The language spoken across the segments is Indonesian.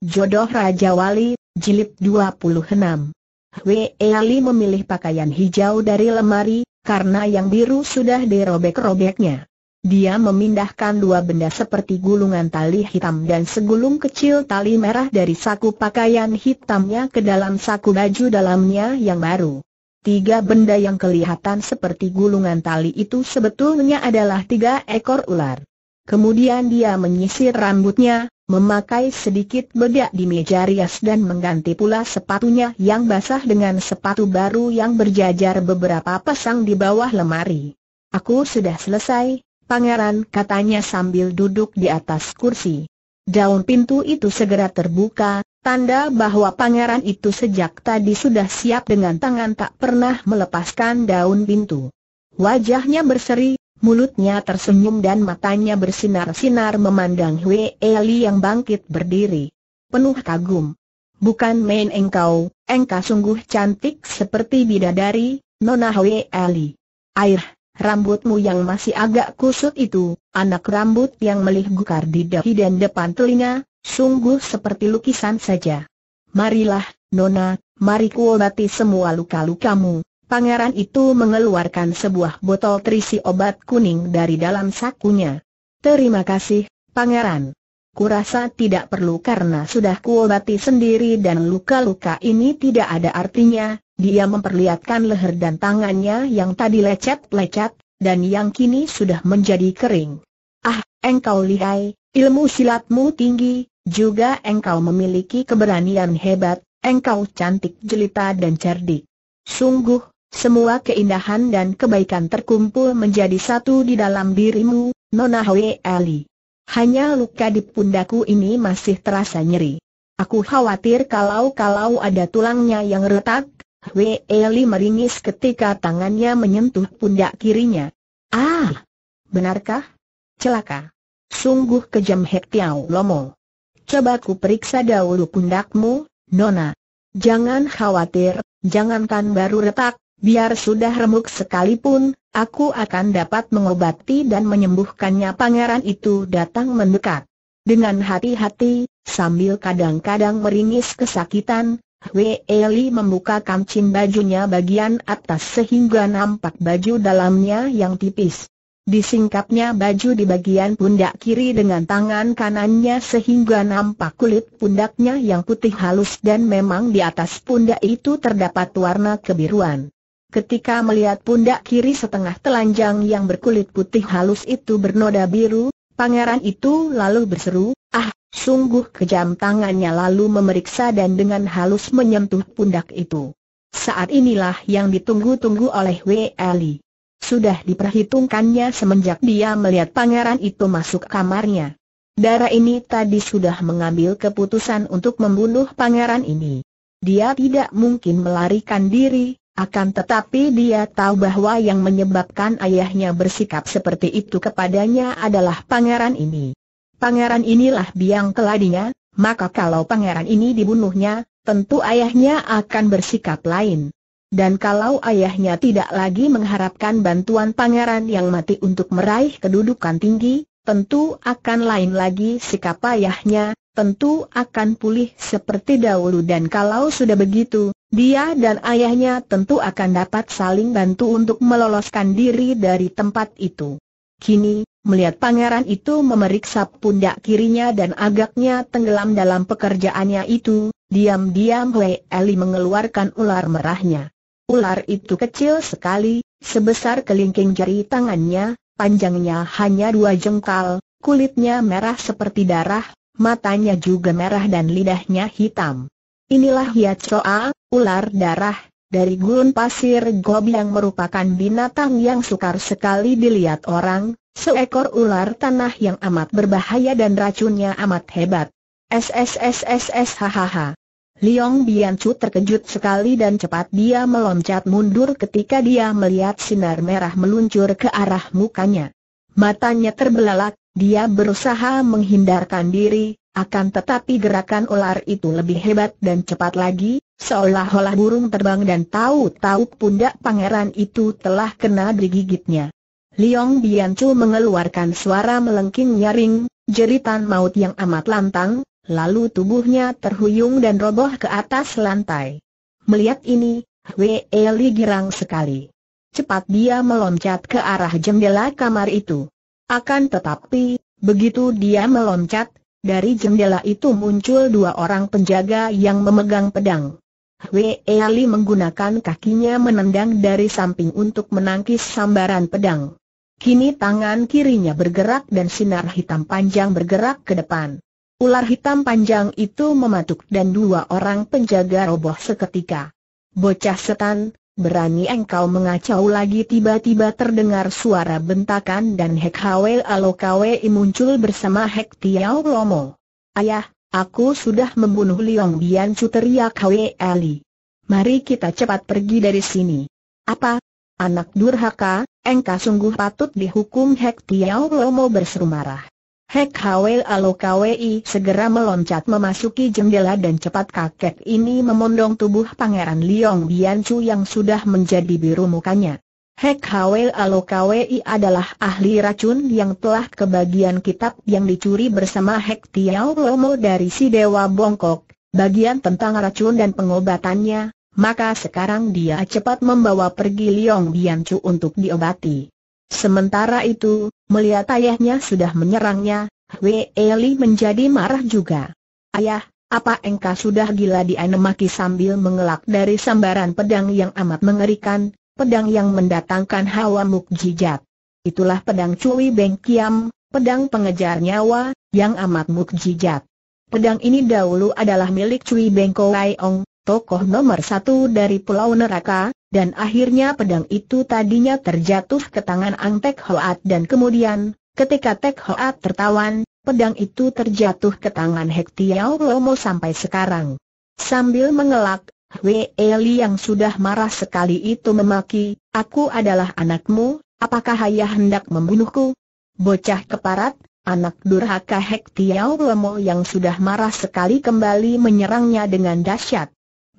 Jodoh Raja Wali, Jilid 26 Hwee Ali memilih pakaian hijau dari lemari, karena yang biru sudah dirobek-robeknya. Dia memindahkan dua benda seperti gulungan tali hitam dan segulung kecil tali merah dari saku pakaian hitamnya ke dalam saku baju dalamnya yang baru. Tiga benda yang kelihatan seperti gulungan tali itu sebetulnya adalah tiga ekor ular. Kemudian dia menyisir rambutnya, memakai sedikit bedak di meja rias dan mengganti pula sepatunya yang basah dengan sepatu baru yang berjajar beberapa pasang di bawah lemari. Aku sudah selesai, pangeran katanya sambil duduk di atas kursi. Daun pintu itu segera terbuka, tanda bahwa pangeran itu sejak tadi sudah siap dengan tangan tak pernah melepaskan daun pintu. Wajahnya berseri, Mulutnya tersenyum dan matanya bersinar-sinar memandang Hwe Eli yang bangkit berdiri. Penuh kagum. Bukan main engkau, engkau sungguh cantik seperti bidadari, Nona Hwe Eli. Air, rambutmu yang masih agak kusut itu, anak rambut yang melih gukar di dahi dan depan telinga, sungguh seperti lukisan saja. Marilah, Nona, mari kuobati semua luka-lukamu, pangeran itu mengeluarkan sebuah botol terisi obat kuning dari dalam sakunya. Terima kasih, pangeran. Kurasa tidak perlu karena sudah kuobati sendiri dan luka-luka ini tidak ada artinya, dia memperlihatkan leher dan tangannya yang tadi lecet-lecet, dan yang kini sudah menjadi kering. Ah, engkau lihai, ilmu silatmu tinggi, juga engkau memiliki keberanian hebat, engkau cantik jelita dan cerdik. Sungguh, semua keindahan dan kebaikan terkumpul menjadi satu di dalam dirimu, Nona Hwe Ali. Hanya luka di pundaku ini masih terasa nyeri. Aku khawatir kalau-kalau ada tulangnya yang retak. Hwe Ali meringis ketika tangannya menyentuh pundak kirinya. Ah! Benarkah? Celaka. Sungguh kejam Hek Tiau Lomo. Coba ku periksa dahulu pundakmu, Nona. Jangan khawatir, jangankan baru retak, Biar sudah remuk sekalipun, aku akan dapat mengobati dan menyembuhkannya pangeran itu datang mendekat. Dengan hati-hati, sambil kadang-kadang meringis kesakitan, Hwe membuka kancing bajunya bagian atas sehingga nampak baju dalamnya yang tipis. Disingkapnya baju di bagian pundak kiri dengan tangan kanannya sehingga nampak kulit pundaknya yang putih halus dan memang di atas pundak itu terdapat warna kebiruan. Ketika melihat pundak kiri setengah telanjang yang berkulit putih halus itu bernoda biru, pangeran itu lalu berseru, ah, sungguh kejam tangannya lalu memeriksa dan dengan halus menyentuh pundak itu. Saat inilah yang ditunggu-tunggu oleh Wei Ali. Sudah diperhitungkannya semenjak dia melihat pangeran itu masuk kamarnya. Darah ini tadi sudah mengambil keputusan untuk membunuh pangeran ini. Dia tidak mungkin melarikan diri, akan tetapi dia tahu bahwa yang menyebabkan ayahnya bersikap seperti itu kepadanya adalah pangeran ini. Pangeran inilah biang keladinya, maka kalau pangeran ini dibunuhnya, tentu ayahnya akan bersikap lain. Dan kalau ayahnya tidak lagi mengharapkan bantuan pangeran yang mati untuk meraih kedudukan tinggi, tentu akan lain lagi sikap ayahnya, tentu akan pulih seperti dahulu dan kalau sudah begitu, dia dan ayahnya tentu akan dapat saling bantu untuk meloloskan diri dari tempat itu. Kini, melihat pangeran itu memeriksa pundak kirinya dan agaknya tenggelam dalam pekerjaannya itu, diam-diam Wei Eli mengeluarkan ular merahnya. Ular itu kecil sekali, sebesar kelingking jari tangannya, panjangnya hanya dua jengkal, kulitnya merah seperti darah, matanya juga merah dan lidahnya hitam. Inilah Hiachoa, ular darah, dari gurun pasir gob yang merupakan binatang yang sukar sekali dilihat orang, seekor ular tanah yang amat berbahaya dan racunnya amat hebat. SSSSS hahaha. Liong Biancu terkejut sekali dan cepat dia meloncat mundur ketika dia melihat sinar merah meluncur ke arah mukanya. Matanya terbelalak, dia berusaha menghindarkan diri, akan tetapi gerakan ular itu lebih hebat dan cepat lagi, seolah-olah burung terbang dan tahu-tahu pundak pangeran itu telah kena digigitnya. Liong Biancu mengeluarkan suara melengking nyaring, jeritan maut yang amat lantang, lalu tubuhnya terhuyung dan roboh ke atas lantai. Melihat ini, Wei Li girang sekali. Cepat dia meloncat ke arah jendela kamar itu. Akan tetapi, begitu dia meloncat, dari jendela itu muncul dua orang penjaga yang memegang pedang. Hwee Ali menggunakan kakinya menendang dari samping untuk menangkis sambaran pedang. Kini tangan kirinya bergerak dan sinar hitam panjang bergerak ke depan. Ular hitam panjang itu mematuk dan dua orang penjaga roboh seketika. Bocah setan, berani engkau mengacau lagi tiba-tiba terdengar suara bentakan dan Hek Hwe Alokawe muncul bersama Hek Tiao Lomo. Ayah, aku sudah membunuh Liong Bian Chu teriak Hwe Ali. Mari kita cepat pergi dari sini. Apa? Anak durhaka, engkau sungguh patut dihukum Hek Tiao Lomo berseru marah. Hek Hawel Alo Kwi segera meloncat memasuki jendela dan cepat kakek ini memondong tubuh Pangeran Liong Biancu yang sudah menjadi biru mukanya. Hek Hawel Alo Kwi adalah ahli racun yang telah kebagian kitab yang dicuri bersama Hek Tiao Lomo dari si Dewa Bongkok, bagian tentang racun dan pengobatannya, maka sekarang dia cepat membawa pergi Liong Biancu untuk diobati. Sementara itu, melihat ayahnya sudah menyerangnya, Wei Eli menjadi marah juga. Ayah, apa engkau sudah gila di Anemaki sambil mengelak dari sambaran pedang yang amat mengerikan, pedang yang mendatangkan hawa mukjizat. Itulah pedang Cui Beng Kiam, pedang pengejar nyawa, yang amat mukjizat. Pedang ini dahulu adalah milik Cui Beng Kowai Ong, tokoh nomor satu dari Pulau Neraka, dan akhirnya pedang itu tadinya terjatuh ke tangan Ang Tek Hoat dan kemudian, ketika Tek Hoat tertawan, pedang itu terjatuh ke tangan Hektiau Lomo sampai sekarang. Sambil mengelak, Hwe Eli yang sudah marah sekali itu memaki, aku adalah anakmu, apakah ayah hendak membunuhku? Bocah keparat, Anak durhaka Hektiau Lomo yang sudah marah sekali kembali menyerangnya dengan dahsyat.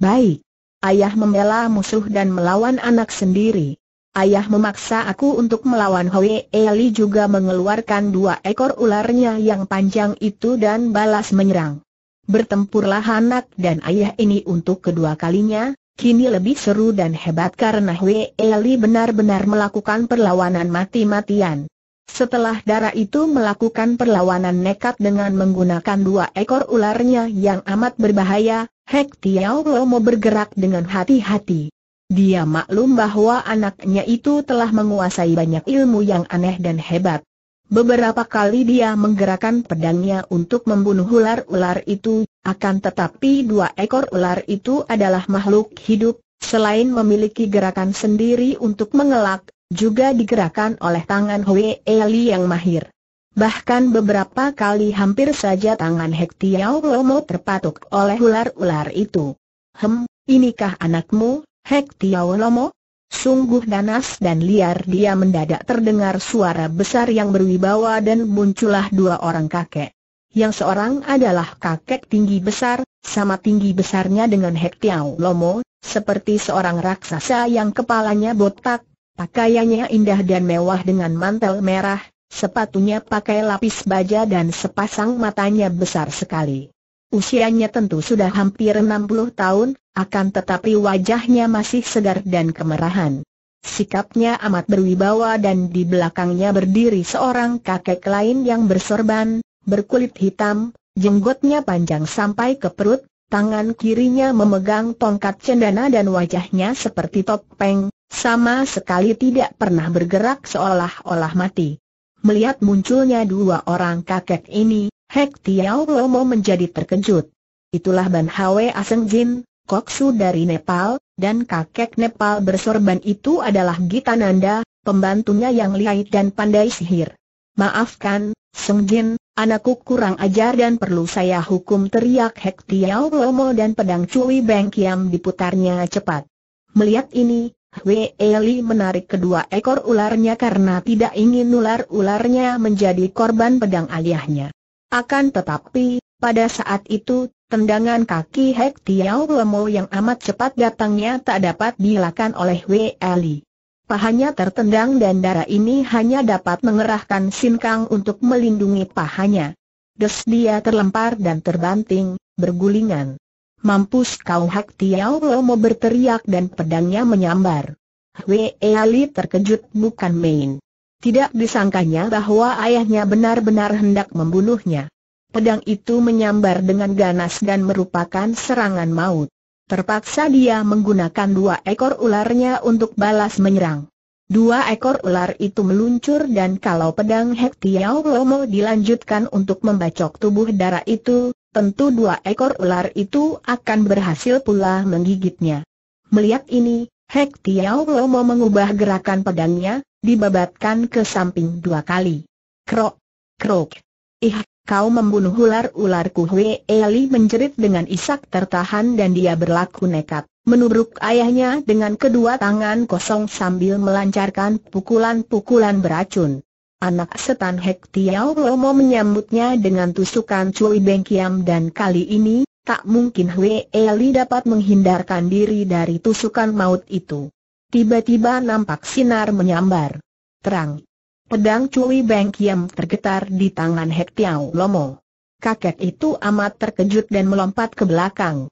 Baik. Ayah membela musuh dan melawan anak sendiri. Ayah memaksa aku untuk melawan Hoi Eli juga mengeluarkan dua ekor ularnya yang panjang itu dan balas menyerang. Bertempurlah anak dan ayah ini untuk kedua kalinya, kini lebih seru dan hebat karena Hoi Eli benar-benar melakukan perlawanan mati-matian. Setelah darah itu melakukan perlawanan nekat dengan menggunakan dua ekor ularnya yang amat berbahaya, Hek Tiao Lomo bergerak dengan hati-hati. Dia maklum bahwa anaknya itu telah menguasai banyak ilmu yang aneh dan hebat. Beberapa kali dia menggerakkan pedangnya untuk membunuh ular-ular itu, akan tetapi dua ekor ular itu adalah makhluk hidup, selain memiliki gerakan sendiri untuk mengelak, juga digerakkan oleh tangan Hui Eli yang mahir. Bahkan beberapa kali hampir saja tangan Hek Lomo terpatuk oleh ular-ular itu. Hem, inikah anakmu, Hek Lomo? Sungguh ganas dan liar dia mendadak terdengar suara besar yang berwibawa dan muncullah dua orang kakek. Yang seorang adalah kakek tinggi besar, sama tinggi besarnya dengan Hek Lomo, seperti seorang raksasa yang kepalanya botak, pakaiannya indah dan mewah dengan mantel merah, Sepatunya pakai lapis baja dan sepasang matanya besar sekali. Usianya tentu sudah hampir 60 tahun, akan tetapi wajahnya masih segar dan kemerahan. Sikapnya amat berwibawa dan di belakangnya berdiri seorang kakek lain yang bersorban, berkulit hitam, jenggotnya panjang sampai ke perut, tangan kirinya memegang tongkat cendana dan wajahnya seperti topeng, sama sekali tidak pernah bergerak seolah-olah mati. Melihat munculnya dua orang kakek ini, Hek Tiao Lomo menjadi terkejut. Itulah Ban Hwe Aseng Jin, Koksu dari Nepal, dan kakek Nepal bersorban itu adalah Gitananda, pembantunya yang lihai dan pandai sihir. Maafkan, Seng Jin, anakku kurang ajar dan perlu saya hukum teriak Hek Tiao Lomo dan pedang Cui Beng Kiam diputarnya cepat. Melihat ini, Hwee Li menarik kedua ekor ularnya karena tidak ingin ular-ularnya menjadi korban pedang aliahnya. Akan tetapi, pada saat itu, tendangan kaki Hek Tiao Lemo yang amat cepat datangnya tak dapat dilakukan oleh Hwee Li. Pahanya tertendang dan darah ini hanya dapat mengerahkan Sin Kang untuk melindungi pahanya. Des dia terlempar dan terbanting, bergulingan. Mampus kau Hak Tiau mau berteriak dan pedangnya menyambar. Hwee Ali terkejut bukan main. Tidak disangkanya bahwa ayahnya benar-benar hendak membunuhnya. Pedang itu menyambar dengan ganas dan merupakan serangan maut. Terpaksa dia menggunakan dua ekor ularnya untuk balas menyerang. Dua ekor ular itu meluncur dan kalau pedang Hek Tiau Lomo dilanjutkan untuk membacok tubuh darah itu, tentu dua ekor ular itu akan berhasil pula menggigitnya. Melihat ini, Hek Tiao Lomo mengubah gerakan pedangnya, dibabatkan ke samping dua kali. Krok, krok. Ih, kau membunuh ular-ularku Hue Eli menjerit dengan isak tertahan dan dia berlaku nekat, menubruk ayahnya dengan kedua tangan kosong sambil melancarkan pukulan-pukulan beracun. Anak setan Hek Tiao Lomo menyambutnya dengan tusukan Cui Beng Kiam dan kali ini, tak mungkin Hwe Eli dapat menghindarkan diri dari tusukan maut itu. Tiba-tiba nampak sinar menyambar. Terang. Pedang Cui Beng Kiam tergetar di tangan Hek Tiao Lomo. Kakek itu amat terkejut dan melompat ke belakang.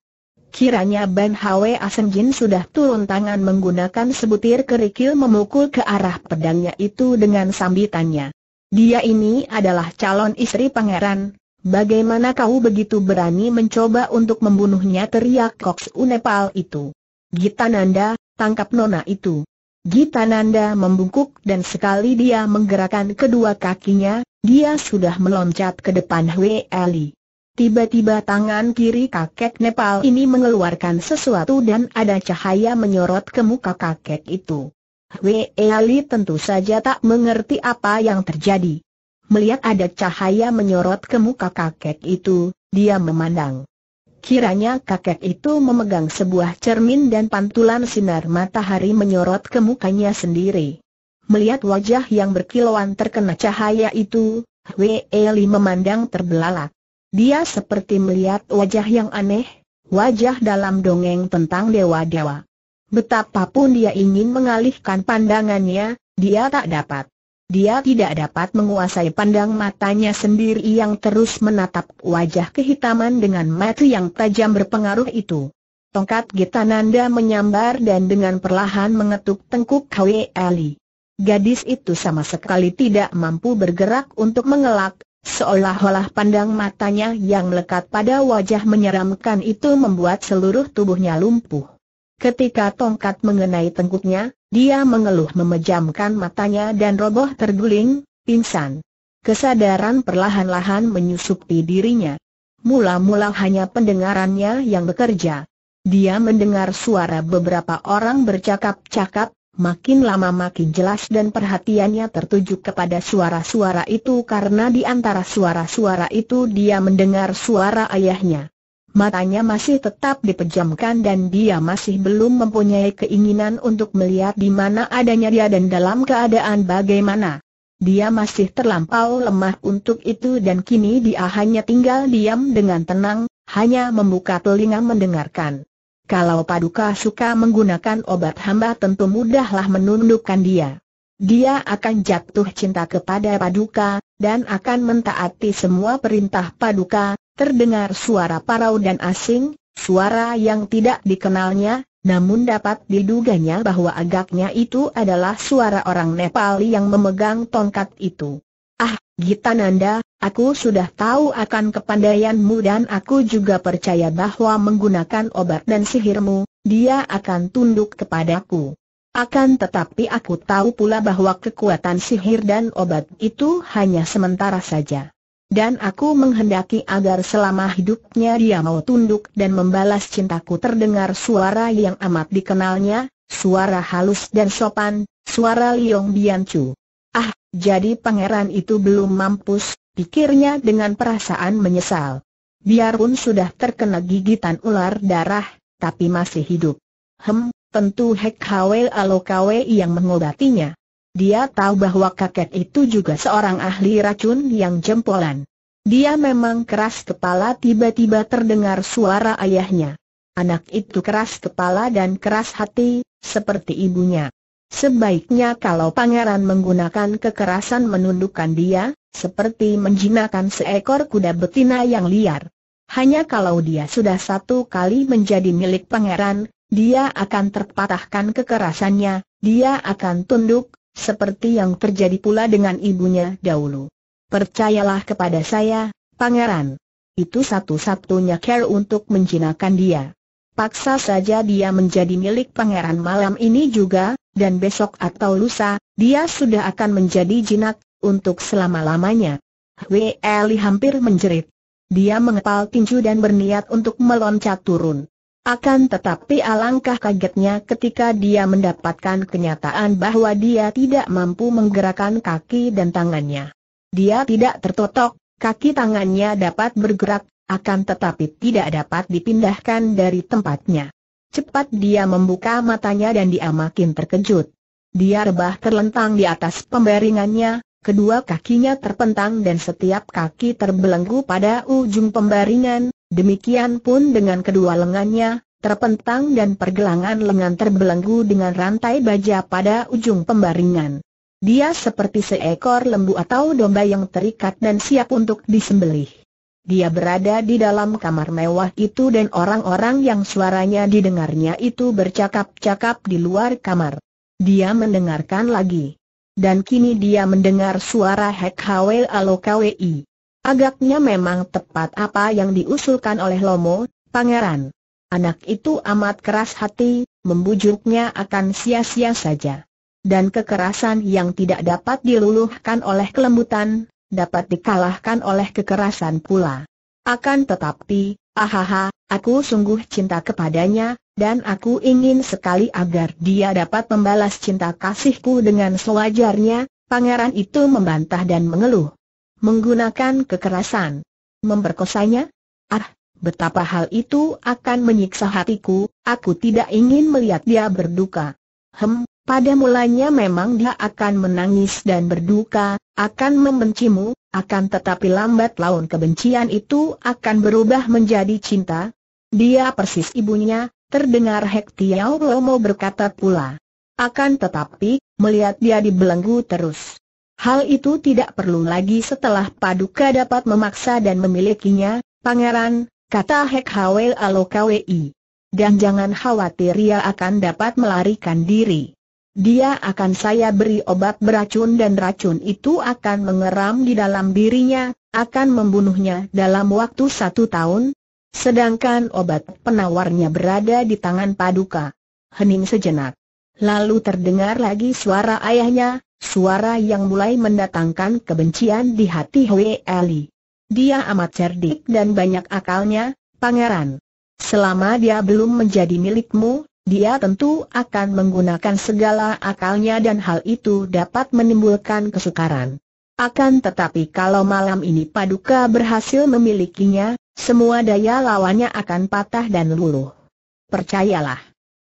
Kiranya Ban Hwe Jin sudah turun tangan menggunakan sebutir kerikil memukul ke arah pedangnya itu dengan sambitannya. Dia ini adalah calon istri pangeran, bagaimana kau begitu berani mencoba untuk membunuhnya teriak Koks Unepal itu. Gita Nanda, tangkap nona itu. Gita Nanda membungkuk dan sekali dia menggerakkan kedua kakinya, dia sudah meloncat ke depan Hwe Ali. Tiba-tiba tangan kiri kakek Nepal ini mengeluarkan sesuatu dan ada cahaya menyorot ke muka kakek itu. Wei Ali tentu saja tak mengerti apa yang terjadi. Melihat ada cahaya menyorot ke muka kakek itu, dia memandang. Kiranya kakek itu memegang sebuah cermin dan pantulan sinar matahari menyorot ke mukanya sendiri. Melihat wajah yang berkilauan terkena cahaya itu, Wei Ali memandang terbelalak. Dia seperti melihat wajah yang aneh, wajah dalam dongeng tentang dewa-dewa. Betapapun dia ingin mengalihkan pandangannya, dia tak dapat. Dia tidak dapat menguasai pandang matanya sendiri yang terus menatap wajah kehitaman dengan mata yang tajam berpengaruh itu. Tongkat Gitananda menyambar dan dengan perlahan mengetuk tengkuk Kwe Ali. Gadis itu sama sekali tidak mampu bergerak untuk mengelak, Seolah-olah pandang matanya yang melekat pada wajah menyeramkan itu membuat seluruh tubuhnya lumpuh. Ketika tongkat mengenai tengkuknya, dia mengeluh memejamkan matanya dan roboh terguling, pingsan. Kesadaran perlahan-lahan menyusupi dirinya. Mula-mula hanya pendengarannya yang bekerja. Dia mendengar suara beberapa orang bercakap-cakap, Makin lama makin jelas dan perhatiannya tertuju kepada suara-suara itu karena di antara suara-suara itu dia mendengar suara ayahnya. Matanya masih tetap dipejamkan dan dia masih belum mempunyai keinginan untuk melihat di mana adanya dia dan dalam keadaan bagaimana. Dia masih terlampau lemah untuk itu dan kini dia hanya tinggal diam dengan tenang, hanya membuka telinga mendengarkan. Kalau Paduka suka menggunakan obat hamba tentu mudahlah menundukkan dia. Dia akan jatuh cinta kepada Paduka, dan akan mentaati semua perintah Paduka, terdengar suara parau dan asing, suara yang tidak dikenalnya, namun dapat diduganya bahwa agaknya itu adalah suara orang Nepali yang memegang tongkat itu. Gita Nanda, aku sudah tahu akan kepandaianmu dan aku juga percaya bahwa menggunakan obat dan sihirmu, dia akan tunduk kepadaku. Akan tetapi aku tahu pula bahwa kekuatan sihir dan obat itu hanya sementara saja. Dan aku menghendaki agar selama hidupnya dia mau tunduk dan membalas cintaku terdengar suara yang amat dikenalnya, suara halus dan sopan, suara Liong Biancu. Jadi pangeran itu belum mampus, pikirnya dengan perasaan menyesal. Biarpun sudah terkena gigitan ular darah, tapi masih hidup. Hem, tentu Hek Hwe Alokawe yang mengobatinya. Dia tahu bahwa kakek itu juga seorang ahli racun yang jempolan. Dia memang keras kepala tiba-tiba terdengar suara ayahnya. Anak itu keras kepala dan keras hati, seperti ibunya. Sebaiknya kalau pangeran menggunakan kekerasan menundukkan dia, seperti menjinakkan seekor kuda betina yang liar. Hanya kalau dia sudah satu kali menjadi milik pangeran, dia akan terpatahkan kekerasannya, dia akan tunduk, seperti yang terjadi pula dengan ibunya dahulu. Percayalah kepada saya, pangeran. Itu satu-satunya care untuk menjinakkan dia paksa saja dia menjadi milik pangeran malam ini juga, dan besok atau lusa, dia sudah akan menjadi jinak, untuk selama-lamanya. W. Eli hampir menjerit. Dia mengepal tinju dan berniat untuk meloncat turun. Akan tetapi alangkah kagetnya ketika dia mendapatkan kenyataan bahwa dia tidak mampu menggerakkan kaki dan tangannya. Dia tidak tertotok, kaki tangannya dapat bergerak, akan tetapi tidak dapat dipindahkan dari tempatnya. Cepat dia membuka matanya dan dia makin terkejut. Dia rebah terlentang di atas pembaringannya, kedua kakinya terpentang dan setiap kaki terbelenggu pada ujung pembaringan, demikian pun dengan kedua lengannya, terpentang dan pergelangan lengan terbelenggu dengan rantai baja pada ujung pembaringan. Dia seperti seekor lembu atau domba yang terikat dan siap untuk disembelih. Dia berada di dalam kamar mewah itu dan orang-orang yang suaranya didengarnya itu bercakap-cakap di luar kamar. Dia mendengarkan lagi. Dan kini dia mendengar suara Hek Hwel Alokwei. Agaknya memang tepat apa yang diusulkan oleh Lomo, pangeran. Anak itu amat keras hati, membujuknya akan sia-sia saja. Dan kekerasan yang tidak dapat diluluhkan oleh kelembutan, dapat dikalahkan oleh kekerasan pula. Akan tetapi, ahaha, aku sungguh cinta kepadanya, dan aku ingin sekali agar dia dapat membalas cinta kasihku dengan sewajarnya, pangeran itu membantah dan mengeluh. Menggunakan kekerasan. Memperkosanya? Ah, betapa hal itu akan menyiksa hatiku, aku tidak ingin melihat dia berduka. Hem, pada mulanya memang dia akan menangis dan berduka, akan membencimu, akan tetapi lambat laun kebencian itu akan berubah menjadi cinta. Dia persis ibunya, terdengar Hektiau Lomo berkata pula. Akan tetapi, melihat dia dibelenggu terus. Hal itu tidak perlu lagi setelah Paduka dapat memaksa dan memilikinya, pangeran, kata Hek Hwe Alokawi. Dan jangan khawatir ia akan dapat melarikan diri. Dia akan saya beri obat beracun dan racun itu akan mengeram di dalam dirinya, akan membunuhnya dalam waktu satu tahun. Sedangkan obat penawarnya berada di tangan Paduka. Hening sejenak. Lalu terdengar lagi suara ayahnya, suara yang mulai mendatangkan kebencian di hati Hwe Ali. Dia amat cerdik dan banyak akalnya, pangeran. Selama dia belum menjadi milikmu, dia tentu akan menggunakan segala akalnya dan hal itu dapat menimbulkan kesukaran. Akan tetapi kalau malam ini Paduka berhasil memilikinya, semua daya lawannya akan patah dan luluh. Percayalah.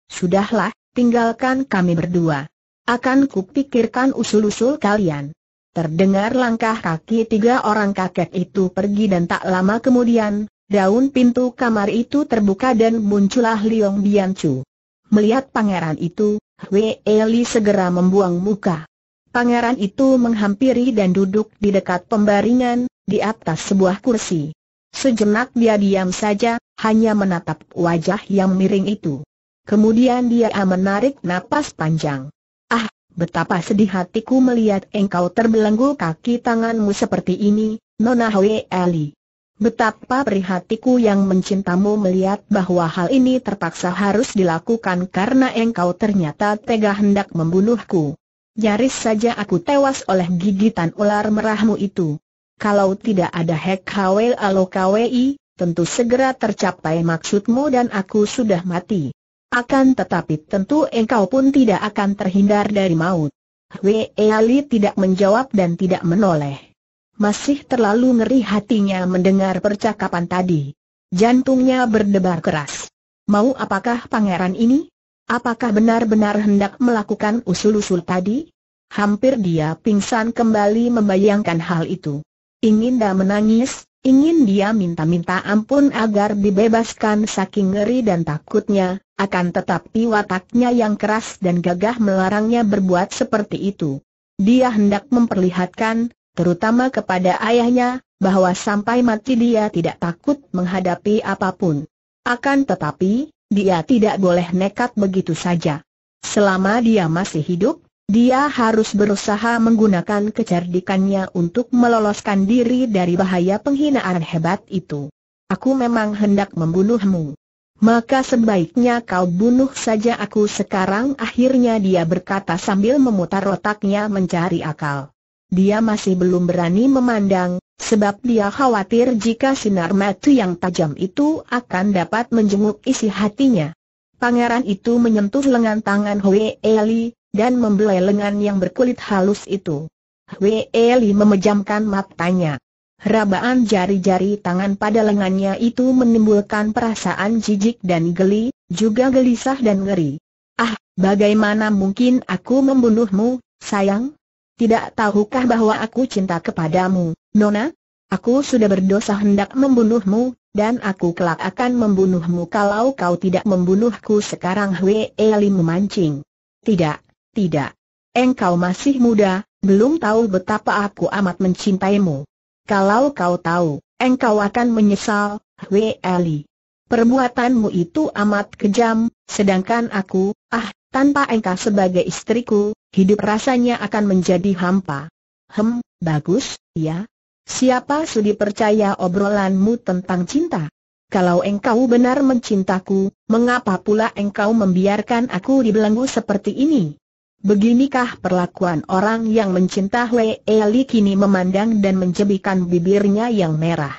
Sudahlah, tinggalkan kami berdua. Akan kupikirkan usul-usul kalian. Terdengar langkah kaki tiga orang kakek itu pergi dan tak lama kemudian, daun pintu kamar itu terbuka dan muncullah Liong Biancu. Melihat pangeran itu, Wee Eli segera membuang muka. Pangeran itu menghampiri dan duduk di dekat pembaringan, di atas sebuah kursi. Sejenak dia diam saja, hanya menatap wajah yang miring itu. Kemudian dia menarik napas panjang. Ah, betapa sedih hatiku melihat engkau terbelenggu kaki tanganmu seperti ini, Nona Wee Eli. Betapa perihatiku yang mencintamu melihat bahwa hal ini terpaksa harus dilakukan karena engkau ternyata tega hendak membunuhku. Nyaris saja aku tewas oleh gigitan ular merahmu itu. Kalau tidak ada hek hawel alokawei, tentu segera tercapai maksudmu dan aku sudah mati. Akan tetapi tentu engkau pun tidak akan terhindar dari maut. Wei Ali tidak menjawab dan tidak menoleh. Masih terlalu ngeri hatinya mendengar percakapan tadi. Jantungnya berdebar keras. Mau apakah pangeran ini? Apakah benar-benar hendak melakukan usul-usul tadi? Hampir dia pingsan kembali membayangkan hal itu. Ingin dia menangis, ingin dia minta-minta ampun agar dibebaskan saking ngeri dan takutnya, akan tetapi wataknya yang keras dan gagah melarangnya berbuat seperti itu. Dia hendak memperlihatkan terutama kepada ayahnya, bahwa sampai mati dia tidak takut menghadapi apapun. Akan tetapi, dia tidak boleh nekat begitu saja. Selama dia masih hidup, dia harus berusaha menggunakan kecerdikannya untuk meloloskan diri dari bahaya penghinaan hebat itu. Aku memang hendak membunuhmu. Maka sebaiknya kau bunuh saja aku sekarang akhirnya dia berkata sambil memutar otaknya mencari akal. Dia masih belum berani memandang, sebab dia khawatir jika sinar mata yang tajam itu akan dapat menjenguk isi hatinya. Pangeran itu menyentuh lengan tangan Hwee Eli, dan membelai lengan yang berkulit halus itu. Hwee Eli memejamkan matanya. Rabaan jari-jari tangan pada lengannya itu menimbulkan perasaan jijik dan geli, juga gelisah dan ngeri. Ah, bagaimana mungkin aku membunuhmu, sayang? Tidak tahukah bahwa aku cinta kepadamu, Nona? Aku sudah berdosa hendak membunuhmu, dan aku kelak akan membunuhmu kalau kau tidak membunuhku sekarang Wei Eli memancing. Tidak, tidak. Engkau masih muda, belum tahu betapa aku amat mencintaimu. Kalau kau tahu, engkau akan menyesal, Wei Eli. Perbuatanmu itu amat kejam, sedangkan aku, ah, tanpa engkau sebagai istriku, hidup rasanya akan menjadi hampa. Hem, bagus, ya. Siapa sudi percaya obrolanmu tentang cinta? Kalau engkau benar mencintaku, mengapa pula engkau membiarkan aku dibelenggu seperti ini? Beginikah perlakuan orang yang mencinta Wei Eli kini memandang dan menjebikan bibirnya yang merah.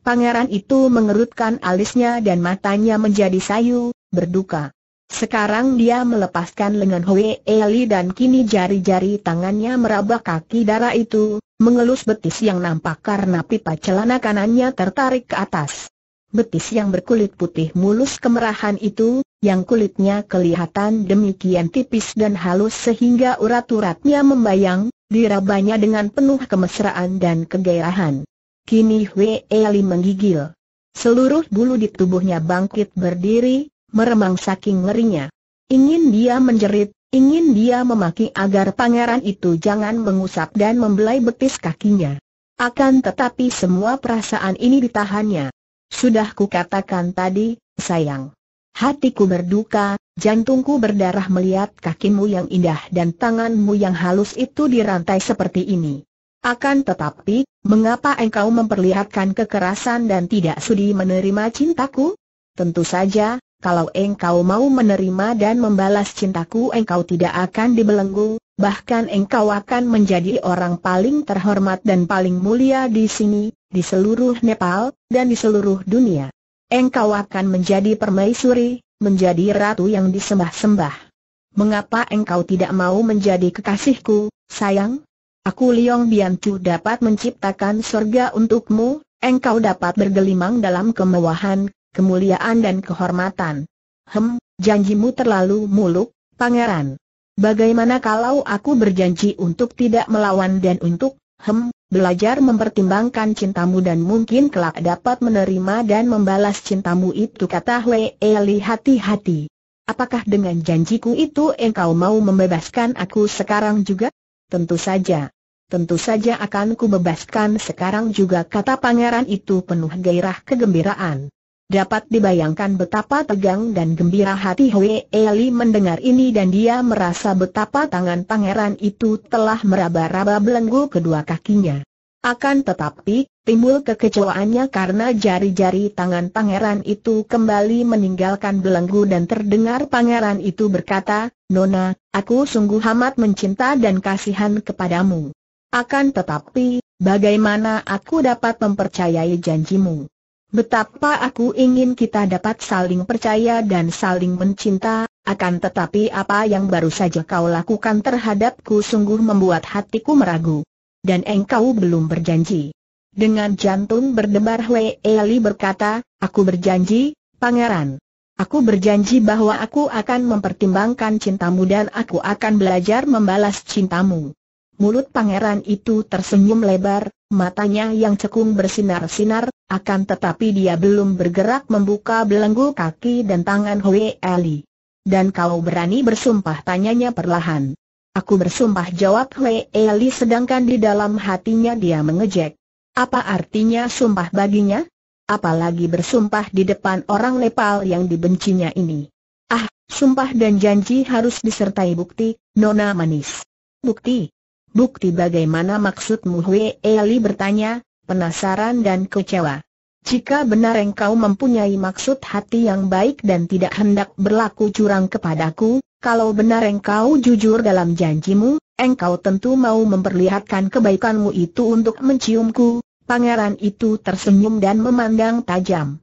Pangeran itu mengerutkan alisnya dan matanya menjadi sayu, berduka. Sekarang dia melepaskan lengan Hwee Eli dan kini jari-jari tangannya meraba kaki darah itu, mengelus betis yang nampak karena pipa celana kanannya tertarik ke atas. Betis yang berkulit putih mulus kemerahan itu, yang kulitnya kelihatan demikian tipis dan halus sehingga urat-uratnya membayang, dirabanya dengan penuh kemesraan dan kegairahan. Kini Hwee Eli menggigil. Seluruh bulu di tubuhnya bangkit berdiri, meremang saking ngerinya. Ingin dia menjerit, ingin dia memaki agar pangeran itu jangan mengusap dan membelai betis kakinya. Akan tetapi semua perasaan ini ditahannya. Sudah katakan tadi, sayang. Hatiku berduka, jantungku berdarah melihat kakimu yang indah dan tanganmu yang halus itu dirantai seperti ini. Akan tetapi, mengapa engkau memperlihatkan kekerasan dan tidak sudi menerima cintaku? Tentu saja, kalau engkau mau menerima dan membalas cintaku engkau tidak akan dibelenggu, bahkan engkau akan menjadi orang paling terhormat dan paling mulia di sini, di seluruh Nepal, dan di seluruh dunia. Engkau akan menjadi permaisuri, menjadi ratu yang disembah-sembah. Mengapa engkau tidak mau menjadi kekasihku, sayang? Aku Liong Biancu dapat menciptakan surga untukmu, engkau dapat bergelimang dalam kemewahan, kemuliaan dan kehormatan. Hem, janjimu terlalu muluk, pangeran. Bagaimana kalau aku berjanji untuk tidak melawan dan untuk, hem, belajar mempertimbangkan cintamu dan mungkin kelak dapat menerima dan membalas cintamu itu kata Hwee Eli hati-hati. Apakah dengan janjiku itu engkau mau membebaskan aku sekarang juga? Tentu saja. Tentu saja akan ku bebaskan sekarang juga kata pangeran itu penuh gairah kegembiraan. Dapat dibayangkan betapa tegang dan gembira hati Hwee Eli mendengar ini dan dia merasa betapa tangan pangeran itu telah meraba-raba belenggu kedua kakinya. Akan tetapi, timbul kekecewaannya karena jari-jari tangan pangeran itu kembali meninggalkan belenggu dan terdengar pangeran itu berkata, Nona, aku sungguh amat mencinta dan kasihan kepadamu. Akan tetapi, bagaimana aku dapat mempercayai janjimu? Betapa aku ingin kita dapat saling percaya dan saling mencinta, akan tetapi apa yang baru saja kau lakukan terhadapku sungguh membuat hatiku meragu. Dan engkau belum berjanji. Dengan jantung berdebar Hwe Eli berkata, aku berjanji, pangeran. Aku berjanji bahwa aku akan mempertimbangkan cintamu dan aku akan belajar membalas cintamu. Mulut pangeran itu tersenyum lebar, matanya yang cekung bersinar-sinar, akan tetapi dia belum bergerak membuka belenggu kaki dan tangan Hwe Ali. Dan kau berani bersumpah tanyanya perlahan. Aku bersumpah jawab Hwe Ali, sedangkan di dalam hatinya dia mengejek. Apa artinya sumpah baginya? Apalagi bersumpah di depan orang Nepal yang dibencinya ini. Ah, sumpah dan janji harus disertai bukti, Nona Manis. Bukti, Bukti bagaimana maksudmu Hwe Eli bertanya, penasaran dan kecewa. Jika benar engkau mempunyai maksud hati yang baik dan tidak hendak berlaku curang kepadaku, kalau benar engkau jujur dalam janjimu, engkau tentu mau memperlihatkan kebaikanmu itu untuk menciumku. Pangeran itu tersenyum dan memandang tajam.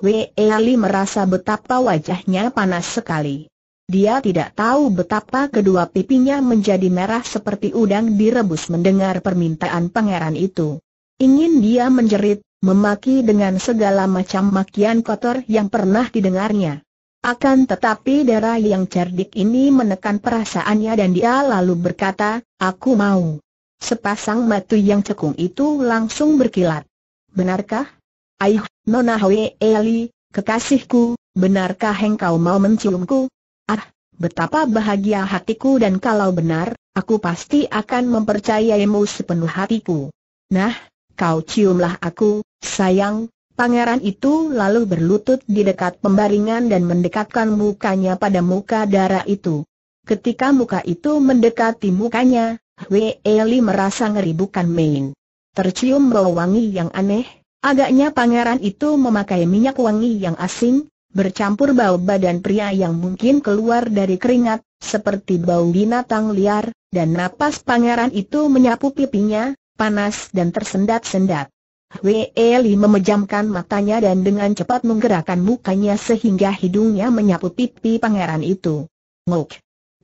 Hui Eli merasa betapa wajahnya panas sekali. Dia tidak tahu betapa kedua pipinya menjadi merah seperti udang direbus mendengar permintaan pangeran itu. Ingin dia menjerit, memaki dengan segala macam makian kotor yang pernah didengarnya. Akan tetapi darah yang cerdik ini menekan perasaannya dan dia lalu berkata, aku mau. Sepasang mata yang cekung itu langsung berkilat. Benarkah? Aih, Nona Hwe Eli, kekasihku, benarkah engkau mau menciumku? Betapa bahagia hatiku dan kalau benar, aku pasti akan mempercayaimu sepenuh hatiku. Nah, kau ciumlah aku, sayang, Pangeran itu lalu berlutut di dekat pembaringan dan mendekatkan mukanya pada muka darah itu. Ketika muka itu mendekati mukanya, Wei Eli merasa ngeri bukan main. Tercium bau wangi yang aneh, agaknya pangeran itu memakai minyak wangi yang asing, bercampur bau badan pria yang mungkin keluar dari keringat, seperti bau binatang liar, dan napas pangeran itu menyapu pipinya, panas dan tersendat-sendat. Weli memejamkan matanya dan dengan cepat menggerakkan mukanya sehingga hidungnya menyapu pipi pangeran itu. Ngok!